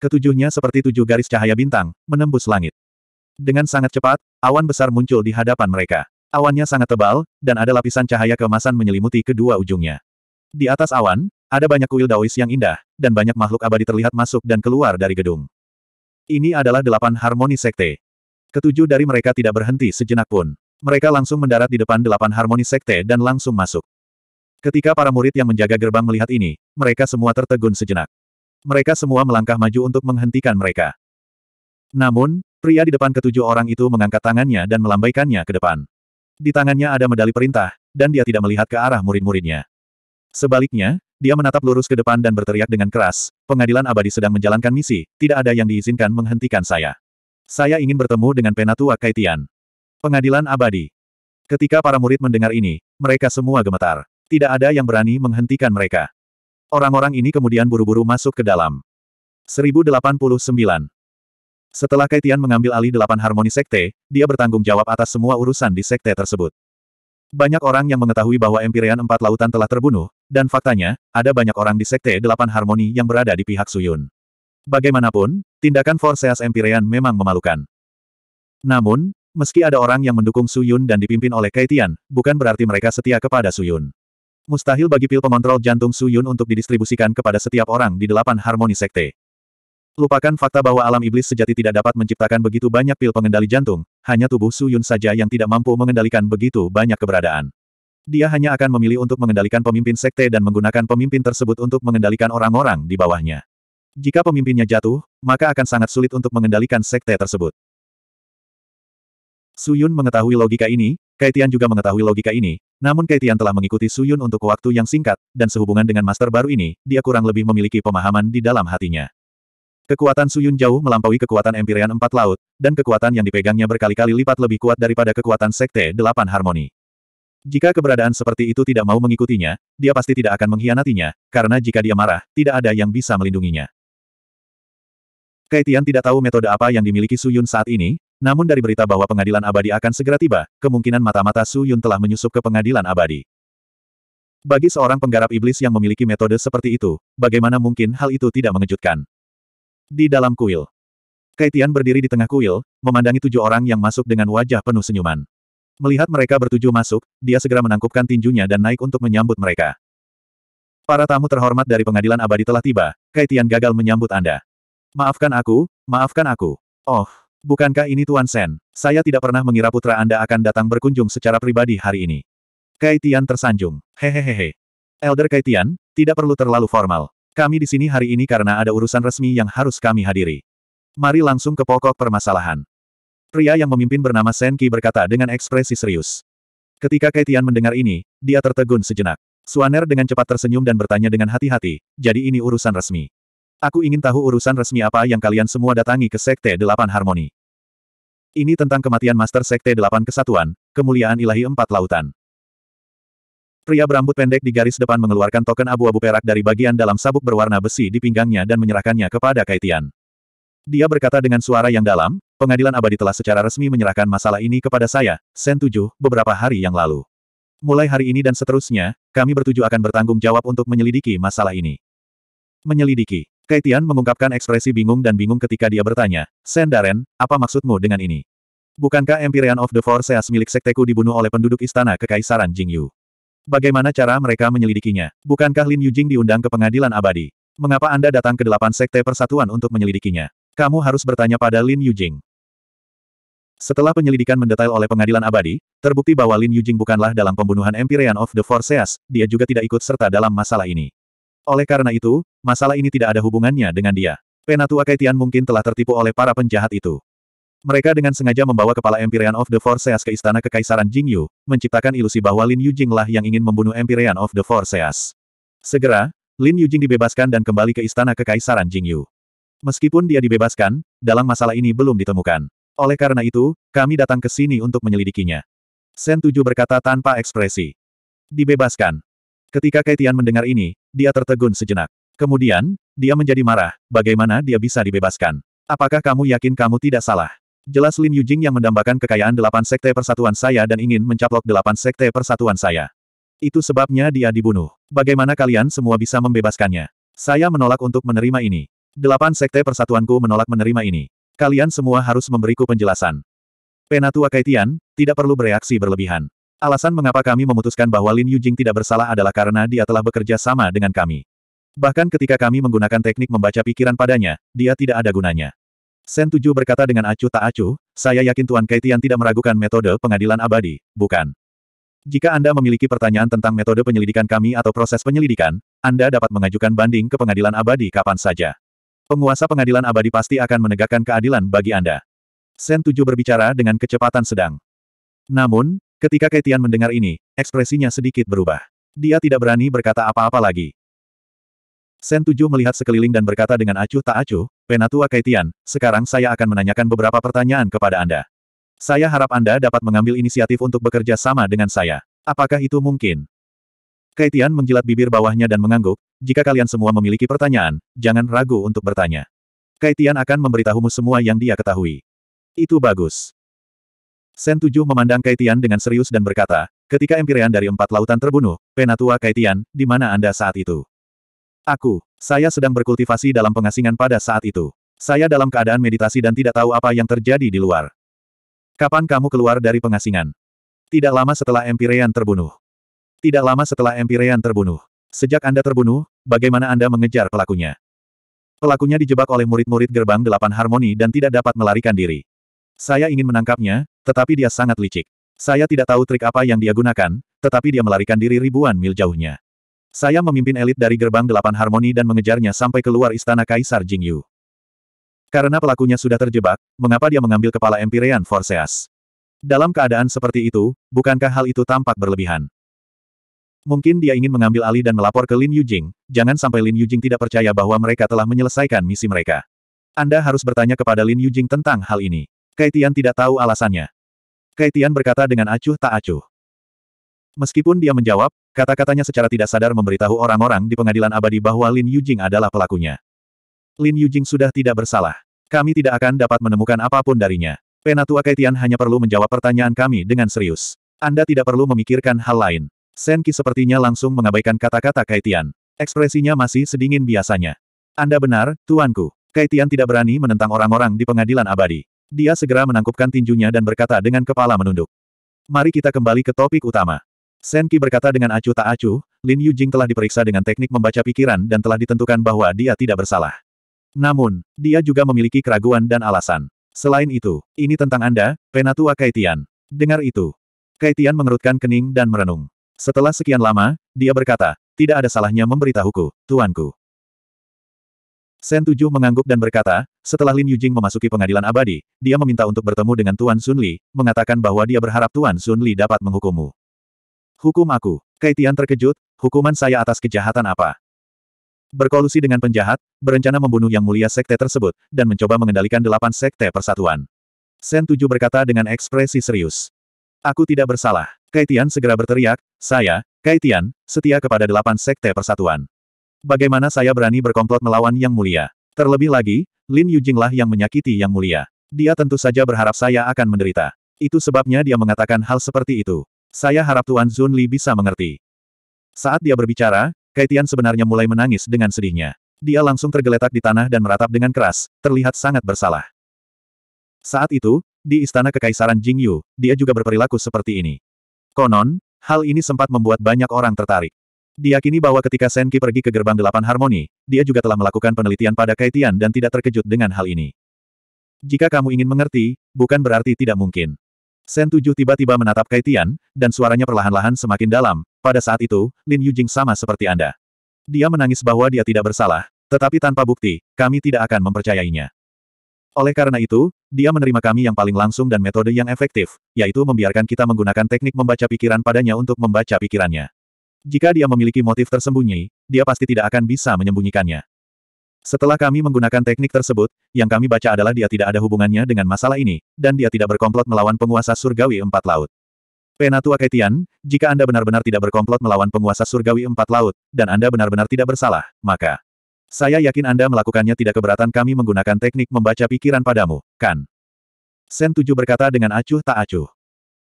Ketujuhnya seperti tujuh garis cahaya bintang, menembus langit. Dengan sangat cepat, awan besar muncul di hadapan mereka. Awannya sangat tebal, dan ada lapisan cahaya keemasan menyelimuti kedua ujungnya. Di atas awan, ada banyak kuil Daois yang indah, dan banyak makhluk abadi terlihat masuk dan keluar dari gedung. Ini adalah delapan harmoni sekte. Ketujuh dari mereka tidak berhenti sejenak pun. Mereka langsung mendarat di depan delapan harmoni sekte dan langsung masuk. Ketika para murid yang menjaga gerbang melihat ini, mereka semua tertegun sejenak. Mereka semua melangkah maju untuk menghentikan mereka. Namun, pria di depan ketujuh orang itu mengangkat tangannya dan melambaikannya ke depan. Di tangannya ada medali perintah, dan dia tidak melihat ke arah murid-muridnya. Sebaliknya, dia menatap lurus ke depan dan berteriak dengan keras, pengadilan abadi sedang menjalankan misi, tidak ada yang diizinkan menghentikan saya. Saya ingin bertemu dengan Penatua Kaitian. Pengadilan abadi. Ketika para murid mendengar ini, mereka semua gemetar. Tidak ada yang berani menghentikan mereka. Orang-orang ini kemudian buru-buru masuk ke dalam. 1089. Setelah Kaitian mengambil alih delapan harmoni sekte, dia bertanggung jawab atas semua urusan di sekte tersebut. Banyak orang yang mengetahui bahwa Empyrean Empat Lautan telah terbunuh, dan faktanya, ada banyak orang di sekte delapan harmoni yang berada di pihak Suyun. Bagaimanapun, tindakan Forseas Empyrean memang memalukan. Namun, meski ada orang yang mendukung Suyun dan dipimpin oleh Kaitian, bukan berarti mereka setia kepada Suyun. Mustahil bagi pil pemontrol jantung Suyun untuk didistribusikan kepada setiap orang di delapan harmoni sekte. Lupakan fakta bahwa alam iblis sejati tidak dapat menciptakan begitu banyak pil pengendali jantung, hanya tubuh Su Yun saja yang tidak mampu mengendalikan begitu banyak keberadaan. Dia hanya akan memilih untuk mengendalikan pemimpin sekte dan menggunakan pemimpin tersebut untuk mengendalikan orang-orang di bawahnya. Jika pemimpinnya jatuh, maka akan sangat sulit untuk mengendalikan sekte tersebut. Su Yun mengetahui logika ini, Kaitian juga mengetahui logika ini, namun Kaitian telah mengikuti Su Yun untuk waktu yang singkat, dan sehubungan dengan master baru ini, dia kurang lebih memiliki pemahaman di dalam hatinya. Kekuatan Suyun jauh melampaui kekuatan Empyrean Empat Laut, dan kekuatan yang dipegangnya berkali-kali lipat lebih kuat daripada kekuatan Sekte Delapan Harmoni. Jika keberadaan seperti itu tidak mau mengikutinya, dia pasti tidak akan mengkhianatinya, karena jika dia marah, tidak ada yang bisa melindunginya. Kaitian tidak tahu metode apa yang dimiliki Suyun saat ini, namun dari berita bahwa pengadilan abadi akan segera tiba, kemungkinan mata-mata Suyun telah menyusup ke pengadilan abadi. Bagi seorang penggarap iblis yang memiliki metode seperti itu, bagaimana mungkin hal itu tidak mengejutkan? Di dalam kuil. Kaitian berdiri di tengah kuil, memandangi tujuh orang yang masuk dengan wajah penuh senyuman. Melihat mereka bertujuh masuk, dia segera menangkupkan tinjunya dan naik untuk menyambut mereka. Para tamu terhormat dari pengadilan abadi telah tiba, Kaitian gagal menyambut Anda. Maafkan aku, maafkan aku. Oh, bukankah ini Tuan Sen? Saya tidak pernah mengira putra Anda akan datang berkunjung secara pribadi hari ini. Kaitian tersanjung. Hehehehe. Elder Kaitian, tidak perlu terlalu formal. Kami di sini hari ini karena ada urusan resmi yang harus kami hadiri. Mari langsung ke pokok permasalahan. Pria yang memimpin bernama Senki berkata dengan ekspresi serius. Ketika Kaitian mendengar ini, dia tertegun sejenak. Suaner dengan cepat tersenyum dan bertanya dengan hati-hati, jadi ini urusan resmi. Aku ingin tahu urusan resmi apa yang kalian semua datangi ke Sekte Delapan Harmoni. Ini tentang kematian Master Sekte Delapan Kesatuan, Kemuliaan Ilahi Empat Lautan. Pria berambut pendek di garis depan mengeluarkan token abu-abu perak dari bagian dalam sabuk berwarna besi di pinggangnya dan menyerahkannya kepada Kaitian. Dia berkata dengan suara yang dalam, pengadilan abadi telah secara resmi menyerahkan masalah ini kepada saya, Sen Tujuh, beberapa hari yang lalu. Mulai hari ini dan seterusnya, kami bertuju akan bertanggung jawab untuk menyelidiki masalah ini. Menyelidiki. Kaitian mengungkapkan ekspresi bingung dan bingung ketika dia bertanya, Sen Daren, apa maksudmu dengan ini? Bukankah Empyrean of the Four Seas milik Sekteku dibunuh oleh penduduk istana kekaisaran Jingyu? Bagaimana cara mereka menyelidikinya? Bukankah Lin Yujing diundang ke pengadilan abadi? Mengapa Anda datang ke delapan sekte persatuan untuk menyelidikinya? Kamu harus bertanya pada Lin Yujing. Setelah penyelidikan mendetail oleh pengadilan abadi, terbukti bahwa Lin Yujing bukanlah dalam pembunuhan Empyrean of the Forces, dia juga tidak ikut serta dalam masalah ini. Oleh karena itu, masalah ini tidak ada hubungannya dengan dia. Penatua Kaitian mungkin telah tertipu oleh para penjahat itu. Mereka dengan sengaja membawa kepala Empyrean of the Forces ke istana kekaisaran Jingyu, menciptakan ilusi bahwa Lin Yujing lah yang ingin membunuh Empyrean of the Forces. Segera, Lin Yujing dibebaskan dan kembali ke istana kekaisaran Jingyu. Meskipun dia dibebaskan, dalam masalah ini belum ditemukan. Oleh karena itu, kami datang ke sini untuk menyelidikinya. Sen Tujuh berkata tanpa ekspresi. Dibebaskan. Ketika Kaitian mendengar ini, dia tertegun sejenak. Kemudian, dia menjadi marah, bagaimana dia bisa dibebaskan. Apakah kamu yakin kamu tidak salah? Jelas Lin Yujing yang mendambakan kekayaan delapan sekte persatuan saya dan ingin mencaplok delapan sekte persatuan saya. Itu sebabnya dia dibunuh. Bagaimana kalian semua bisa membebaskannya? Saya menolak untuk menerima ini. Delapan sekte persatuanku menolak menerima ini. Kalian semua harus memberiku penjelasan. Penatua Kaitian, tidak perlu bereaksi berlebihan. Alasan mengapa kami memutuskan bahwa Lin Yujing tidak bersalah adalah karena dia telah bekerja sama dengan kami. Bahkan ketika kami menggunakan teknik membaca pikiran padanya, dia tidak ada gunanya. Sen tuju berkata dengan acuh tak acuh, saya yakin Tuan Kaitian tidak meragukan metode pengadilan abadi, bukan? Jika Anda memiliki pertanyaan tentang metode penyelidikan kami atau proses penyelidikan, Anda dapat mengajukan banding ke pengadilan abadi kapan saja. Penguasa pengadilan abadi pasti akan menegakkan keadilan bagi Anda. Sen tuju berbicara dengan kecepatan sedang. Namun, ketika Kaitian mendengar ini, ekspresinya sedikit berubah. Dia tidak berani berkata apa-apa lagi. Sen tuju melihat sekeliling dan berkata dengan acuh tak acuh, Penatua Kaitian, sekarang saya akan menanyakan beberapa pertanyaan kepada Anda. Saya harap Anda dapat mengambil inisiatif untuk bekerja sama dengan saya. Apakah itu mungkin? Kaitian menjilat bibir bawahnya dan mengangguk, jika kalian semua memiliki pertanyaan, jangan ragu untuk bertanya. Kaitian akan memberitahumu semua yang dia ketahui. Itu bagus. Sen Tujuh memandang Kaitian dengan serius dan berkata, ketika Empyrean dari empat lautan terbunuh, Penatua Kaitian, di mana Anda saat itu? Aku, saya sedang berkultivasi dalam pengasingan pada saat itu. Saya dalam keadaan meditasi dan tidak tahu apa yang terjadi di luar. Kapan kamu keluar dari pengasingan? Tidak lama setelah Empirean terbunuh. Tidak lama setelah Empirean terbunuh. Sejak Anda terbunuh, bagaimana Anda mengejar pelakunya? Pelakunya dijebak oleh murid-murid gerbang delapan harmoni dan tidak dapat melarikan diri. Saya ingin menangkapnya, tetapi dia sangat licik. Saya tidak tahu trik apa yang dia gunakan, tetapi dia melarikan diri ribuan mil jauhnya. Saya memimpin elit dari gerbang delapan harmoni dan mengejarnya sampai keluar istana Kaisar Jingyu. Karena pelakunya sudah terjebak, mengapa dia mengambil kepala Empyrean Forseas? Dalam keadaan seperti itu, bukankah hal itu tampak berlebihan? Mungkin dia ingin mengambil alih dan melapor ke Lin Yujing, jangan sampai Lin Yujing tidak percaya bahwa mereka telah menyelesaikan misi mereka. Anda harus bertanya kepada Lin Yujing tentang hal ini. Kaitian tidak tahu alasannya. Kaitian berkata dengan acuh tak acuh. Meskipun dia menjawab, kata-katanya secara tidak sadar memberitahu orang-orang di pengadilan abadi bahwa Lin Yujing adalah pelakunya. Lin Yujing sudah tidak bersalah. Kami tidak akan dapat menemukan apapun darinya. Penatua Kaitian hanya perlu menjawab pertanyaan kami dengan serius. Anda tidak perlu memikirkan hal lain. Senki sepertinya langsung mengabaikan kata-kata Kaitian. Ekspresinya masih sedingin biasanya. Anda benar, tuanku. Kaitian tidak berani menentang orang-orang di pengadilan abadi. Dia segera menangkupkan tinjunya dan berkata dengan kepala menunduk. Mari kita kembali ke topik utama. Senki berkata dengan acuh tak acuh, Lin Yujing telah diperiksa dengan teknik membaca pikiran dan telah ditentukan bahwa dia tidak bersalah. Namun, dia juga memiliki keraguan dan alasan. Selain itu, ini tentang Anda, Penatua Kaitian. Dengar itu. Kaitian mengerutkan kening dan merenung. Setelah sekian lama, dia berkata, tidak ada salahnya memberitahuku, tuanku. Sen Tujuh mengangguk dan berkata, setelah Lin Yujing memasuki pengadilan abadi, dia meminta untuk bertemu dengan Tuan Sun Li, mengatakan bahwa dia berharap Tuan Sun Li dapat menghukummu. Hukum aku. Kaitian terkejut, hukuman saya atas kejahatan apa? Berkolusi dengan penjahat, berencana membunuh yang mulia sekte tersebut, dan mencoba mengendalikan delapan sekte persatuan. Sen Tujuh berkata dengan ekspresi serius. Aku tidak bersalah. Kaitian segera berteriak, saya, Kaitian, setia kepada delapan sekte persatuan. Bagaimana saya berani berkomplot melawan yang mulia? Terlebih lagi, Lin Yujinglah yang menyakiti yang mulia. Dia tentu saja berharap saya akan menderita. Itu sebabnya dia mengatakan hal seperti itu. Saya harap Tuan Zun Li bisa mengerti. Saat dia berbicara, Kaitian sebenarnya mulai menangis dengan sedihnya. Dia langsung tergeletak di tanah dan meratap dengan keras, terlihat sangat bersalah. Saat itu, di istana kekaisaran Jingyu, dia juga berperilaku seperti ini. Konon, hal ini sempat membuat banyak orang tertarik. Diakini bahwa ketika Senki pergi ke gerbang delapan harmoni, dia juga telah melakukan penelitian pada Kaitian dan tidak terkejut dengan hal ini. Jika kamu ingin mengerti, bukan berarti tidak mungkin. Sen Tujuh tiba-tiba menatap Kaitian, dan suaranya perlahan-lahan semakin dalam. Pada saat itu, Lin Yujing sama seperti Anda. Dia menangis bahwa dia tidak bersalah, tetapi tanpa bukti, kami tidak akan mempercayainya. Oleh karena itu, dia menerima kami yang paling langsung dan metode yang efektif, yaitu membiarkan kita menggunakan teknik membaca pikiran padanya untuk membaca pikirannya. Jika dia memiliki motif tersembunyi, dia pasti tidak akan bisa menyembunyikannya. Setelah kami menggunakan teknik tersebut, yang kami baca adalah dia tidak ada hubungannya dengan masalah ini, dan dia tidak berkomplot melawan penguasa surgawi empat laut. Penatua Kaitian, jika Anda benar-benar tidak berkomplot melawan penguasa surgawi empat laut, dan Anda benar-benar tidak bersalah, maka saya yakin Anda melakukannya tidak keberatan kami menggunakan teknik membaca pikiran padamu, kan? Sen Tujuh berkata dengan acuh tak acuh.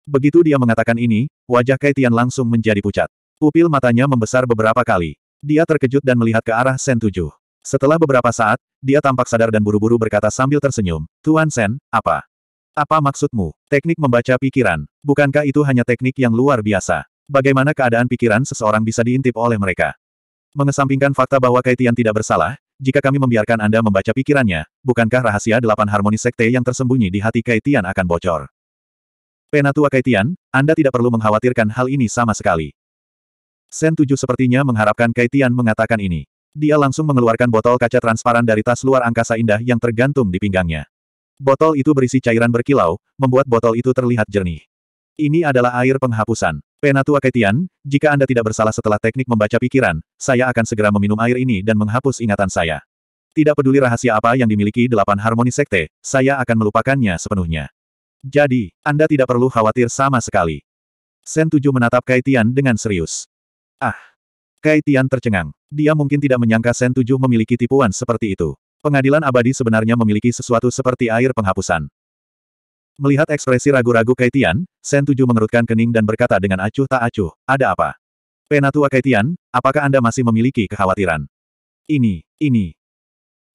Begitu dia mengatakan ini, wajah Kaitian langsung menjadi pucat. Pupil matanya membesar beberapa kali. Dia terkejut dan melihat ke arah Sen Tujuh. Setelah beberapa saat, dia tampak sadar dan buru-buru berkata sambil tersenyum, Tuan Sen, apa? Apa maksudmu? Teknik membaca pikiran. Bukankah itu hanya teknik yang luar biasa? Bagaimana keadaan pikiran seseorang bisa diintip oleh mereka? Mengesampingkan fakta bahwa Kaitian tidak bersalah, jika kami membiarkan Anda membaca pikirannya, bukankah rahasia delapan harmoni sekte yang tersembunyi di hati Kaitian akan bocor? Penatua Kaitian, Anda tidak perlu mengkhawatirkan hal ini sama sekali. Sen Tujuh sepertinya mengharapkan Kaitian mengatakan ini. Dia langsung mengeluarkan botol kaca transparan dari tas luar angkasa indah yang tergantung di pinggangnya. Botol itu berisi cairan berkilau, membuat botol itu terlihat jernih. Ini adalah air penghapusan. Penatua Ketian, jika Anda tidak bersalah setelah teknik membaca pikiran, saya akan segera meminum air ini dan menghapus ingatan saya. Tidak peduli rahasia apa yang dimiliki delapan harmoni sekte, saya akan melupakannya sepenuhnya. Jadi, Anda tidak perlu khawatir sama sekali. Sen Tujuh menatap Kaitian dengan serius. Ah, Kai Tian tercengang. Dia mungkin tidak menyangka Sen Tujuh memiliki tipuan seperti itu. Pengadilan abadi sebenarnya memiliki sesuatu seperti air penghapusan. Melihat ekspresi ragu-ragu Kai Tian, Sen Tujuh mengerutkan kening dan berkata dengan acuh tak acuh, ada apa? Penatua Kai Tian, apakah Anda masih memiliki kekhawatiran? Ini, ini.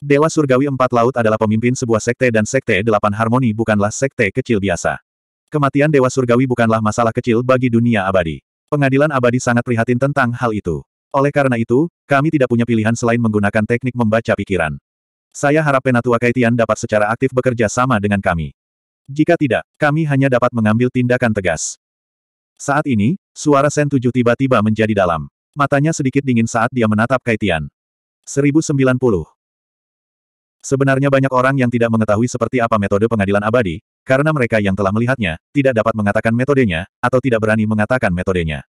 Dewa Surgawi Empat Laut adalah pemimpin sebuah sekte dan sekte Delapan Harmoni bukanlah sekte kecil biasa. Kematian Dewa Surgawi bukanlah masalah kecil bagi dunia abadi. Pengadilan abadi sangat prihatin tentang hal itu. Oleh karena itu, kami tidak punya pilihan selain menggunakan teknik membaca pikiran. Saya harap Penatua Kaitian dapat secara aktif bekerja sama dengan kami. Jika tidak, kami hanya dapat mengambil tindakan tegas. Saat ini, suara Sen Tujuh tiba-tiba menjadi dalam. Matanya sedikit dingin saat dia menatap Kaitian. 1090. Sebenarnya banyak orang yang tidak mengetahui seperti apa metode pengadilan abadi, karena mereka yang telah melihatnya, tidak dapat mengatakan metodenya, atau tidak berani mengatakan metodenya.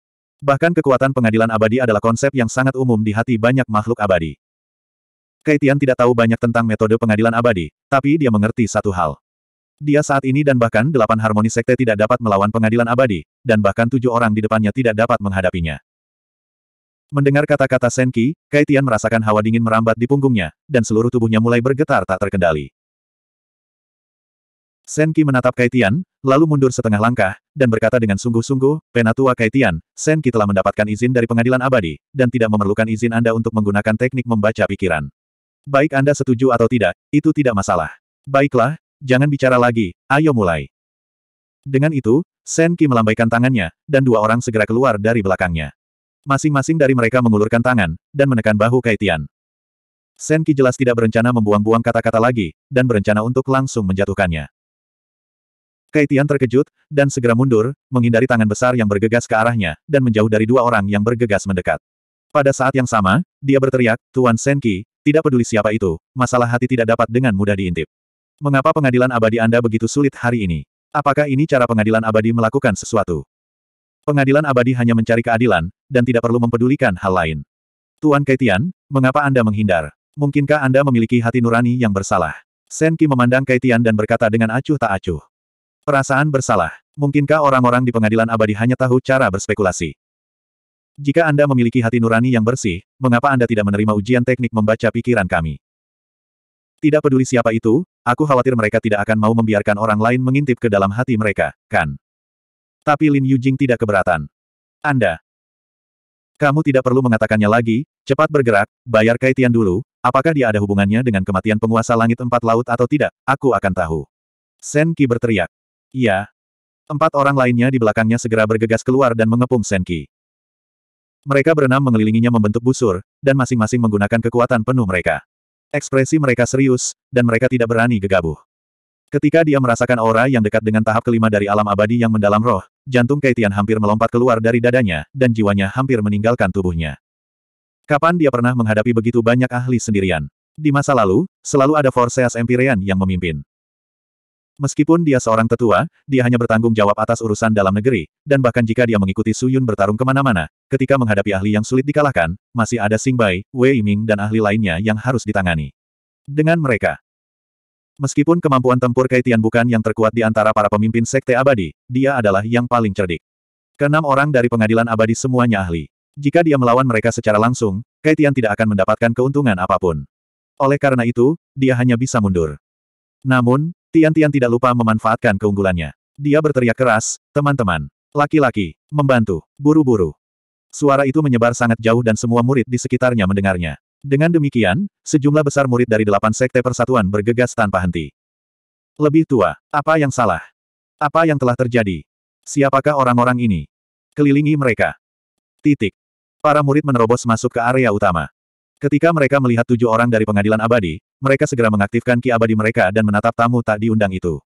Bahkan kekuatan pengadilan abadi adalah konsep yang sangat umum di hati banyak makhluk abadi. Kaitian tidak tahu banyak tentang metode pengadilan abadi, tapi dia mengerti satu hal. Dia saat ini dan bahkan delapan harmoni sekte tidak dapat melawan pengadilan abadi, dan bahkan tujuh orang di depannya tidak dapat menghadapinya. Mendengar kata-kata Senki, Kaitian merasakan hawa dingin merambat di punggungnya, dan seluruh tubuhnya mulai bergetar tak terkendali. Senki menatap Kaitian, lalu mundur setengah langkah, dan berkata dengan sungguh-sungguh, Penatua Kaitian, Senki telah mendapatkan izin dari pengadilan abadi, dan tidak memerlukan izin Anda untuk menggunakan teknik membaca pikiran. Baik Anda setuju atau tidak, itu tidak masalah. Baiklah, jangan bicara lagi, ayo mulai. Dengan itu, Senki melambaikan tangannya, dan dua orang segera keluar dari belakangnya. Masing-masing dari mereka mengulurkan tangan, dan menekan bahu Kaitian. Senki jelas tidak berencana membuang-buang kata-kata lagi, dan berencana untuk langsung menjatuhkannya. Kaitian terkejut, dan segera mundur, menghindari tangan besar yang bergegas ke arahnya, dan menjauh dari dua orang yang bergegas mendekat. Pada saat yang sama, dia berteriak, Tuan Senki, tidak peduli siapa itu, masalah hati tidak dapat dengan mudah diintip. Mengapa pengadilan abadi Anda begitu sulit hari ini? Apakah ini cara pengadilan abadi melakukan sesuatu? Pengadilan abadi hanya mencari keadilan, dan tidak perlu mempedulikan hal lain. Tuan Kaitian, mengapa Anda menghindar? Mungkinkah Anda memiliki hati nurani yang bersalah? Senki memandang Kaitian dan berkata dengan acuh tak acuh. Perasaan bersalah. Mungkinkah orang-orang di pengadilan abadi hanya tahu cara berspekulasi? Jika Anda memiliki hati nurani yang bersih, mengapa Anda tidak menerima ujian teknik membaca pikiran kami? Tidak peduli siapa itu, aku khawatir mereka tidak akan mau membiarkan orang lain mengintip ke dalam hati mereka, kan? Tapi Lin Yujing tidak keberatan. Anda. Kamu tidak perlu mengatakannya lagi, cepat bergerak, bayar kaitian dulu, apakah dia ada hubungannya dengan kematian penguasa langit empat laut atau tidak, aku akan tahu. Senki berteriak. Iya. Empat orang lainnya di belakangnya segera bergegas keluar dan mengepung Senki. Mereka berenam mengelilinginya membentuk busur, dan masing-masing menggunakan kekuatan penuh mereka. Ekspresi mereka serius, dan mereka tidak berani gegabah. Ketika dia merasakan aura yang dekat dengan tahap kelima dari alam abadi yang mendalam roh, jantung Kaitian hampir melompat keluar dari dadanya, dan jiwanya hampir meninggalkan tubuhnya. Kapan dia pernah menghadapi begitu banyak ahli sendirian? Di masa lalu, selalu ada Forseas Empyrean yang memimpin. Meskipun dia seorang tetua, dia hanya bertanggung jawab atas urusan dalam negeri, dan bahkan jika dia mengikuti Suyun bertarung kemana-mana, ketika menghadapi ahli yang sulit dikalahkan, masih ada Sing Bai, Wei Ming, dan ahli lainnya yang harus ditangani. Dengan mereka, meskipun kemampuan tempur Kaitian bukan yang terkuat di antara para pemimpin Sekte Abadi, dia adalah yang paling cerdik. Keenam orang dari pengadilan abadi semuanya ahli. Jika dia melawan mereka secara langsung, Kaitian tidak akan mendapatkan keuntungan apapun. Oleh karena itu, dia hanya bisa mundur. Namun, Tian-Tian tidak lupa memanfaatkan keunggulannya. Dia berteriak keras, teman-teman, laki-laki, membantu, buru-buru. Suara itu menyebar sangat jauh dan semua murid di sekitarnya mendengarnya. Dengan demikian, sejumlah besar murid dari delapan sekte persatuan bergegas tanpa henti. Lebih tua, apa yang salah? Apa yang telah terjadi? Siapakah orang-orang ini? Kelilingi mereka. Titik. Para murid menerobos masuk ke area utama. Ketika mereka melihat tujuh orang dari pengadilan abadi, mereka segera mengaktifkan ki abadi mereka dan menatap tamu tak diundang itu.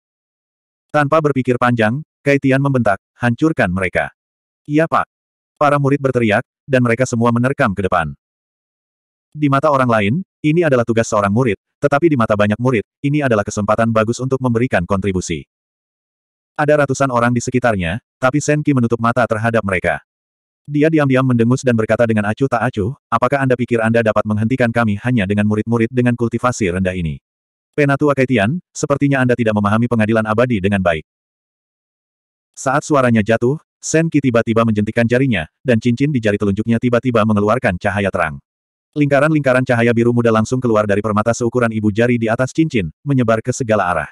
Tanpa berpikir panjang, Kaitian membentak, hancurkan mereka. Iya pak. Para murid berteriak, dan mereka semua menerkam ke depan. Di mata orang lain, ini adalah tugas seorang murid, tetapi di mata banyak murid, ini adalah kesempatan bagus untuk memberikan kontribusi. Ada ratusan orang di sekitarnya, tapi Senki menutup mata terhadap mereka. Dia diam-diam mendengus dan berkata dengan acuh tak acuh, apakah Anda pikir Anda dapat menghentikan kami hanya dengan murid-murid dengan kultivasi rendah ini? Penatua Kaitian, sepertinya Anda tidak memahami pengadilan abadi dengan baik. Saat suaranya jatuh, Senki tiba-tiba menjentikkan jarinya, dan cincin di jari telunjuknya tiba-tiba mengeluarkan cahaya terang. Lingkaran-lingkaran cahaya biru muda langsung keluar dari permata seukuran ibu jari di atas cincin, menyebar ke segala arah.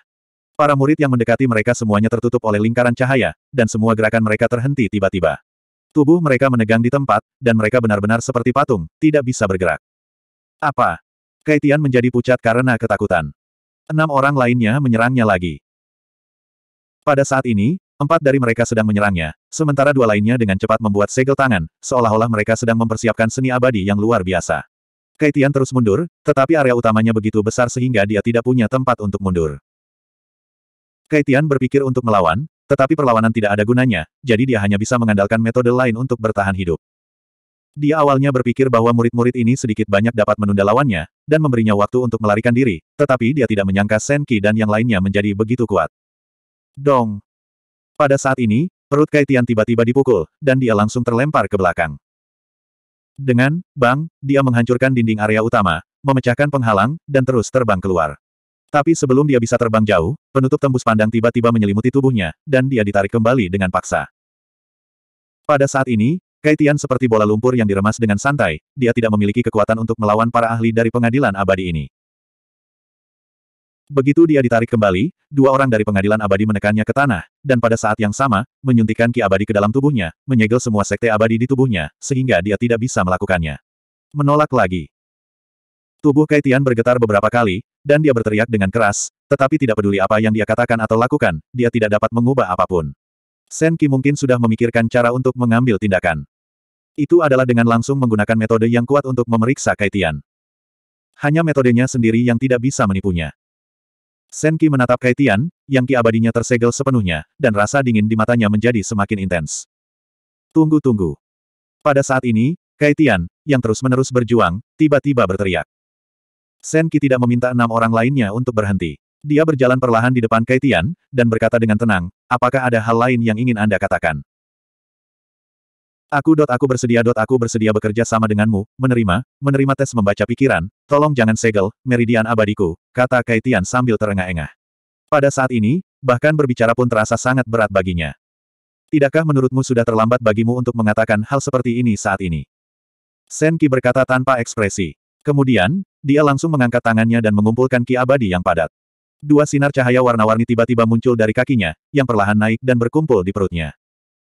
Para murid yang mendekati mereka semuanya tertutup oleh lingkaran cahaya, dan semua gerakan mereka terhenti tiba-tiba. Tubuh mereka menegang di tempat, dan mereka benar-benar seperti patung, tidak bisa bergerak. Apa? Kaitian menjadi pucat karena ketakutan. Enam orang lainnya menyerangnya lagi. Pada saat ini, empat dari mereka sedang menyerangnya, sementara dua lainnya dengan cepat membuat segel tangan, seolah-olah mereka sedang mempersiapkan seni abadi yang luar biasa. Kaitian terus mundur, tetapi area utamanya begitu besar sehingga dia tidak punya tempat untuk mundur. Kaitian berpikir untuk melawan, tetapi perlawanan tidak ada gunanya, jadi dia hanya bisa mengandalkan metode lain untuk bertahan hidup. Dia awalnya berpikir bahwa murid-murid ini sedikit banyak dapat menunda lawannya, dan memberinya waktu untuk melarikan diri, tetapi dia tidak menyangka Senki dan yang lainnya menjadi begitu kuat. Dong! Pada saat ini, perut Kaitian tiba-tiba dipukul, dan dia langsung terlempar ke belakang. Dengan, bang, dia menghancurkan dinding area utama, memecahkan penghalang, dan terus terbang keluar. Tapi sebelum dia bisa terbang jauh, penutup tembus pandang tiba-tiba menyelimuti tubuhnya, dan dia ditarik kembali dengan paksa. Pada saat ini, Kaitian seperti bola lumpur yang diremas dengan santai, dia tidak memiliki kekuatan untuk melawan para ahli dari pengadilan abadi ini. Begitu dia ditarik kembali, dua orang dari pengadilan abadi menekannya ke tanah, dan pada saat yang sama, menyuntikkan ki abadi ke dalam tubuhnya, menyegel semua sekte abadi di tubuhnya, sehingga dia tidak bisa melakukannya. Menolak lagi. Tubuh Kaitian bergetar beberapa kali, dan dia berteriak dengan keras, tetapi tidak peduli apa yang dia katakan atau lakukan, dia tidak dapat mengubah apapun. Sen Qi mungkin sudah memikirkan cara untuk mengambil tindakan. Itu adalah dengan langsung menggunakan metode yang kuat untuk memeriksa Kaitian. Hanya metodenya sendiri yang tidak bisa menipunya. Sen Qi menatap Kaitian, yang ki abadinya tersegel sepenuhnya, dan rasa dingin di matanya menjadi semakin intens. Tunggu-tunggu. Pada saat ini, Kaitian, yang terus-menerus berjuang, tiba-tiba berteriak. Senki tidak meminta enam orang lainnya untuk berhenti. Dia berjalan perlahan di depan Kaitian, dan berkata dengan tenang, apakah ada hal lain yang ingin Anda katakan? Aku dot aku bersedia dot aku bersedia bekerja sama denganmu, menerima, menerima tes membaca pikiran, tolong jangan segel, meridian abadiku, kata Kaitian sambil terengah-engah. Pada saat ini, bahkan berbicara pun terasa sangat berat baginya. Tidakkah menurutmu sudah terlambat bagimu untuk mengatakan hal seperti ini saat ini? Senki berkata tanpa ekspresi. Kemudian, dia langsung mengangkat tangannya dan mengumpulkan ki abadi yang padat. Dua sinar cahaya warna-warni tiba-tiba muncul dari kakinya, yang perlahan naik dan berkumpul di perutnya.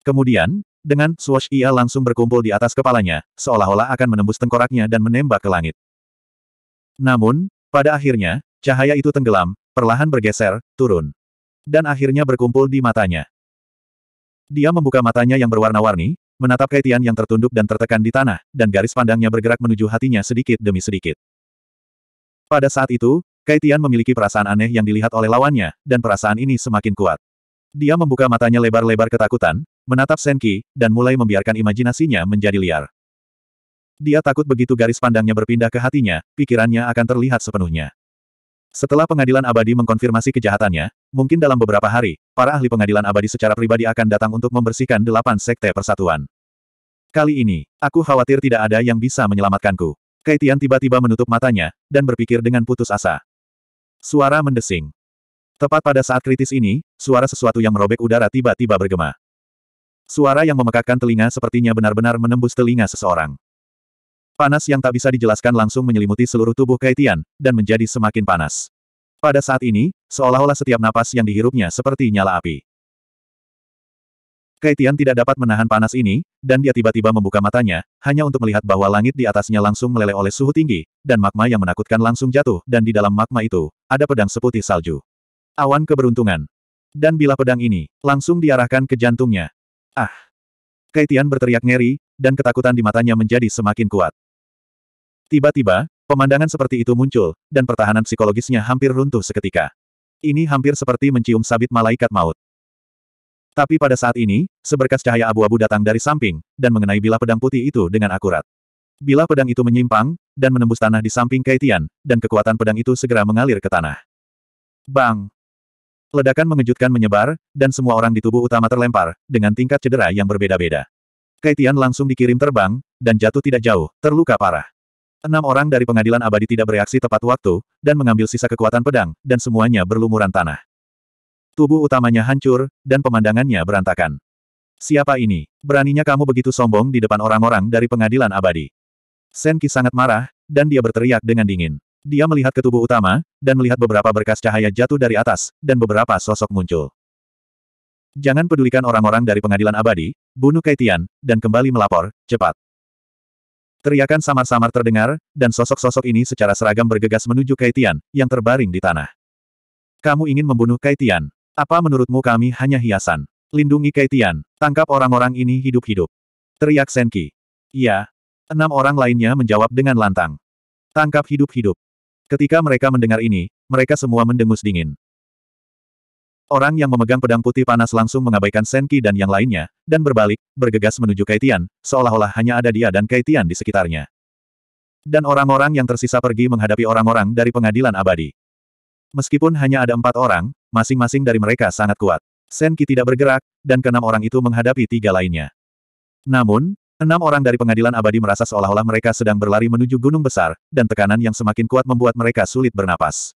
Kemudian, dengan swash ia langsung berkumpul di atas kepalanya, seolah-olah akan menembus tengkoraknya dan menembak ke langit. Namun, pada akhirnya, cahaya itu tenggelam, perlahan bergeser, turun. Dan akhirnya berkumpul di matanya. Dia membuka matanya yang berwarna-warni, menatap Kaitian yang tertunduk dan tertekan di tanah, dan garis pandangnya bergerak menuju hatinya sedikit demi sedikit. Pada saat itu, Kaitian memiliki perasaan aneh yang dilihat oleh lawannya, dan perasaan ini semakin kuat. Dia membuka matanya lebar-lebar ketakutan, menatap Senki, dan mulai membiarkan imajinasinya menjadi liar. Dia takut begitu garis pandangnya berpindah ke hatinya, pikirannya akan terlihat sepenuhnya. Setelah pengadilan abadi mengkonfirmasi kejahatannya, mungkin dalam beberapa hari, para ahli pengadilan abadi secara pribadi akan datang untuk membersihkan delapan sekte persatuan. Kali ini, aku khawatir tidak ada yang bisa menyelamatkanku. Kaitian tiba-tiba menutup matanya, dan berpikir dengan putus asa. Suara mendesing. Tepat pada saat kritis ini, suara sesuatu yang merobek udara tiba-tiba bergema. Suara yang memekakkan telinga sepertinya benar-benar menembus telinga seseorang. Panas yang tak bisa dijelaskan langsung menyelimuti seluruh tubuh Kaitian, dan menjadi semakin panas. Pada saat ini, seolah-olah setiap napas yang dihirupnya seperti nyala api. Kaitian tidak dapat menahan panas ini, dan dia tiba-tiba membuka matanya, hanya untuk melihat bahwa langit di atasnya langsung meleleh oleh suhu tinggi, dan magma yang menakutkan langsung jatuh, dan di dalam magma itu, ada pedang seputih salju. Awan keberuntungan. Dan bila pedang ini, langsung diarahkan ke jantungnya. Ah! Kaitian berteriak ngeri, dan ketakutan di matanya menjadi semakin kuat. Tiba-tiba, pemandangan seperti itu muncul, dan pertahanan psikologisnya hampir runtuh seketika. Ini hampir seperti mencium sabit malaikat maut. Tapi pada saat ini, seberkas cahaya abu-abu datang dari samping, dan mengenai bilah pedang putih itu dengan akurat. Bilah pedang itu menyimpang, dan menembus tanah di samping Kaitian, dan kekuatan pedang itu segera mengalir ke tanah. Bang! Ledakan mengejutkan menyebar, dan semua orang di tubuh utama terlempar, dengan tingkat cedera yang berbeda-beda. Kaitian langsung dikirim terbang, dan jatuh tidak jauh, terluka parah. Enam orang dari pengadilan abadi tidak bereaksi tepat waktu, dan mengambil sisa kekuatan pedang, dan semuanya berlumuran tanah. Tubuh utamanya hancur, dan pemandangannya berantakan. Siapa ini? Beraninya kamu begitu sombong di depan orang-orang dari pengadilan abadi. Senki sangat marah, dan dia berteriak dengan dingin. Dia melihat ke tubuh utama, dan melihat beberapa berkas cahaya jatuh dari atas, dan beberapa sosok muncul. Jangan pedulikan orang-orang dari pengadilan abadi, bunuh Kaitian, dan kembali melapor, cepat. Teriakan samar-samar terdengar, dan sosok-sosok ini secara seragam bergegas menuju Kaitian, yang terbaring di tanah. Kamu ingin membunuh Kaitian? Apa menurutmu kami hanya hiasan? Lindungi Kaitian, tangkap orang-orang ini hidup-hidup. Teriak Senki. Iya. Enam orang lainnya menjawab dengan lantang. Tangkap hidup-hidup. Ketika mereka mendengar ini, mereka semua mendengus dingin. Orang yang memegang pedang putih panas langsung mengabaikan Senki dan yang lainnya, dan berbalik, bergegas menuju Kaitian, seolah-olah hanya ada dia dan Kaitian di sekitarnya. Dan orang-orang yang tersisa pergi menghadapi orang-orang dari pengadilan abadi. Meskipun hanya ada empat orang, masing-masing dari mereka sangat kuat. Senki tidak bergerak, dan keenam orang itu menghadapi tiga lainnya. Namun, enam orang dari pengadilan abadi merasa seolah-olah mereka sedang berlari menuju gunung besar, dan tekanan yang semakin kuat membuat mereka sulit bernapas.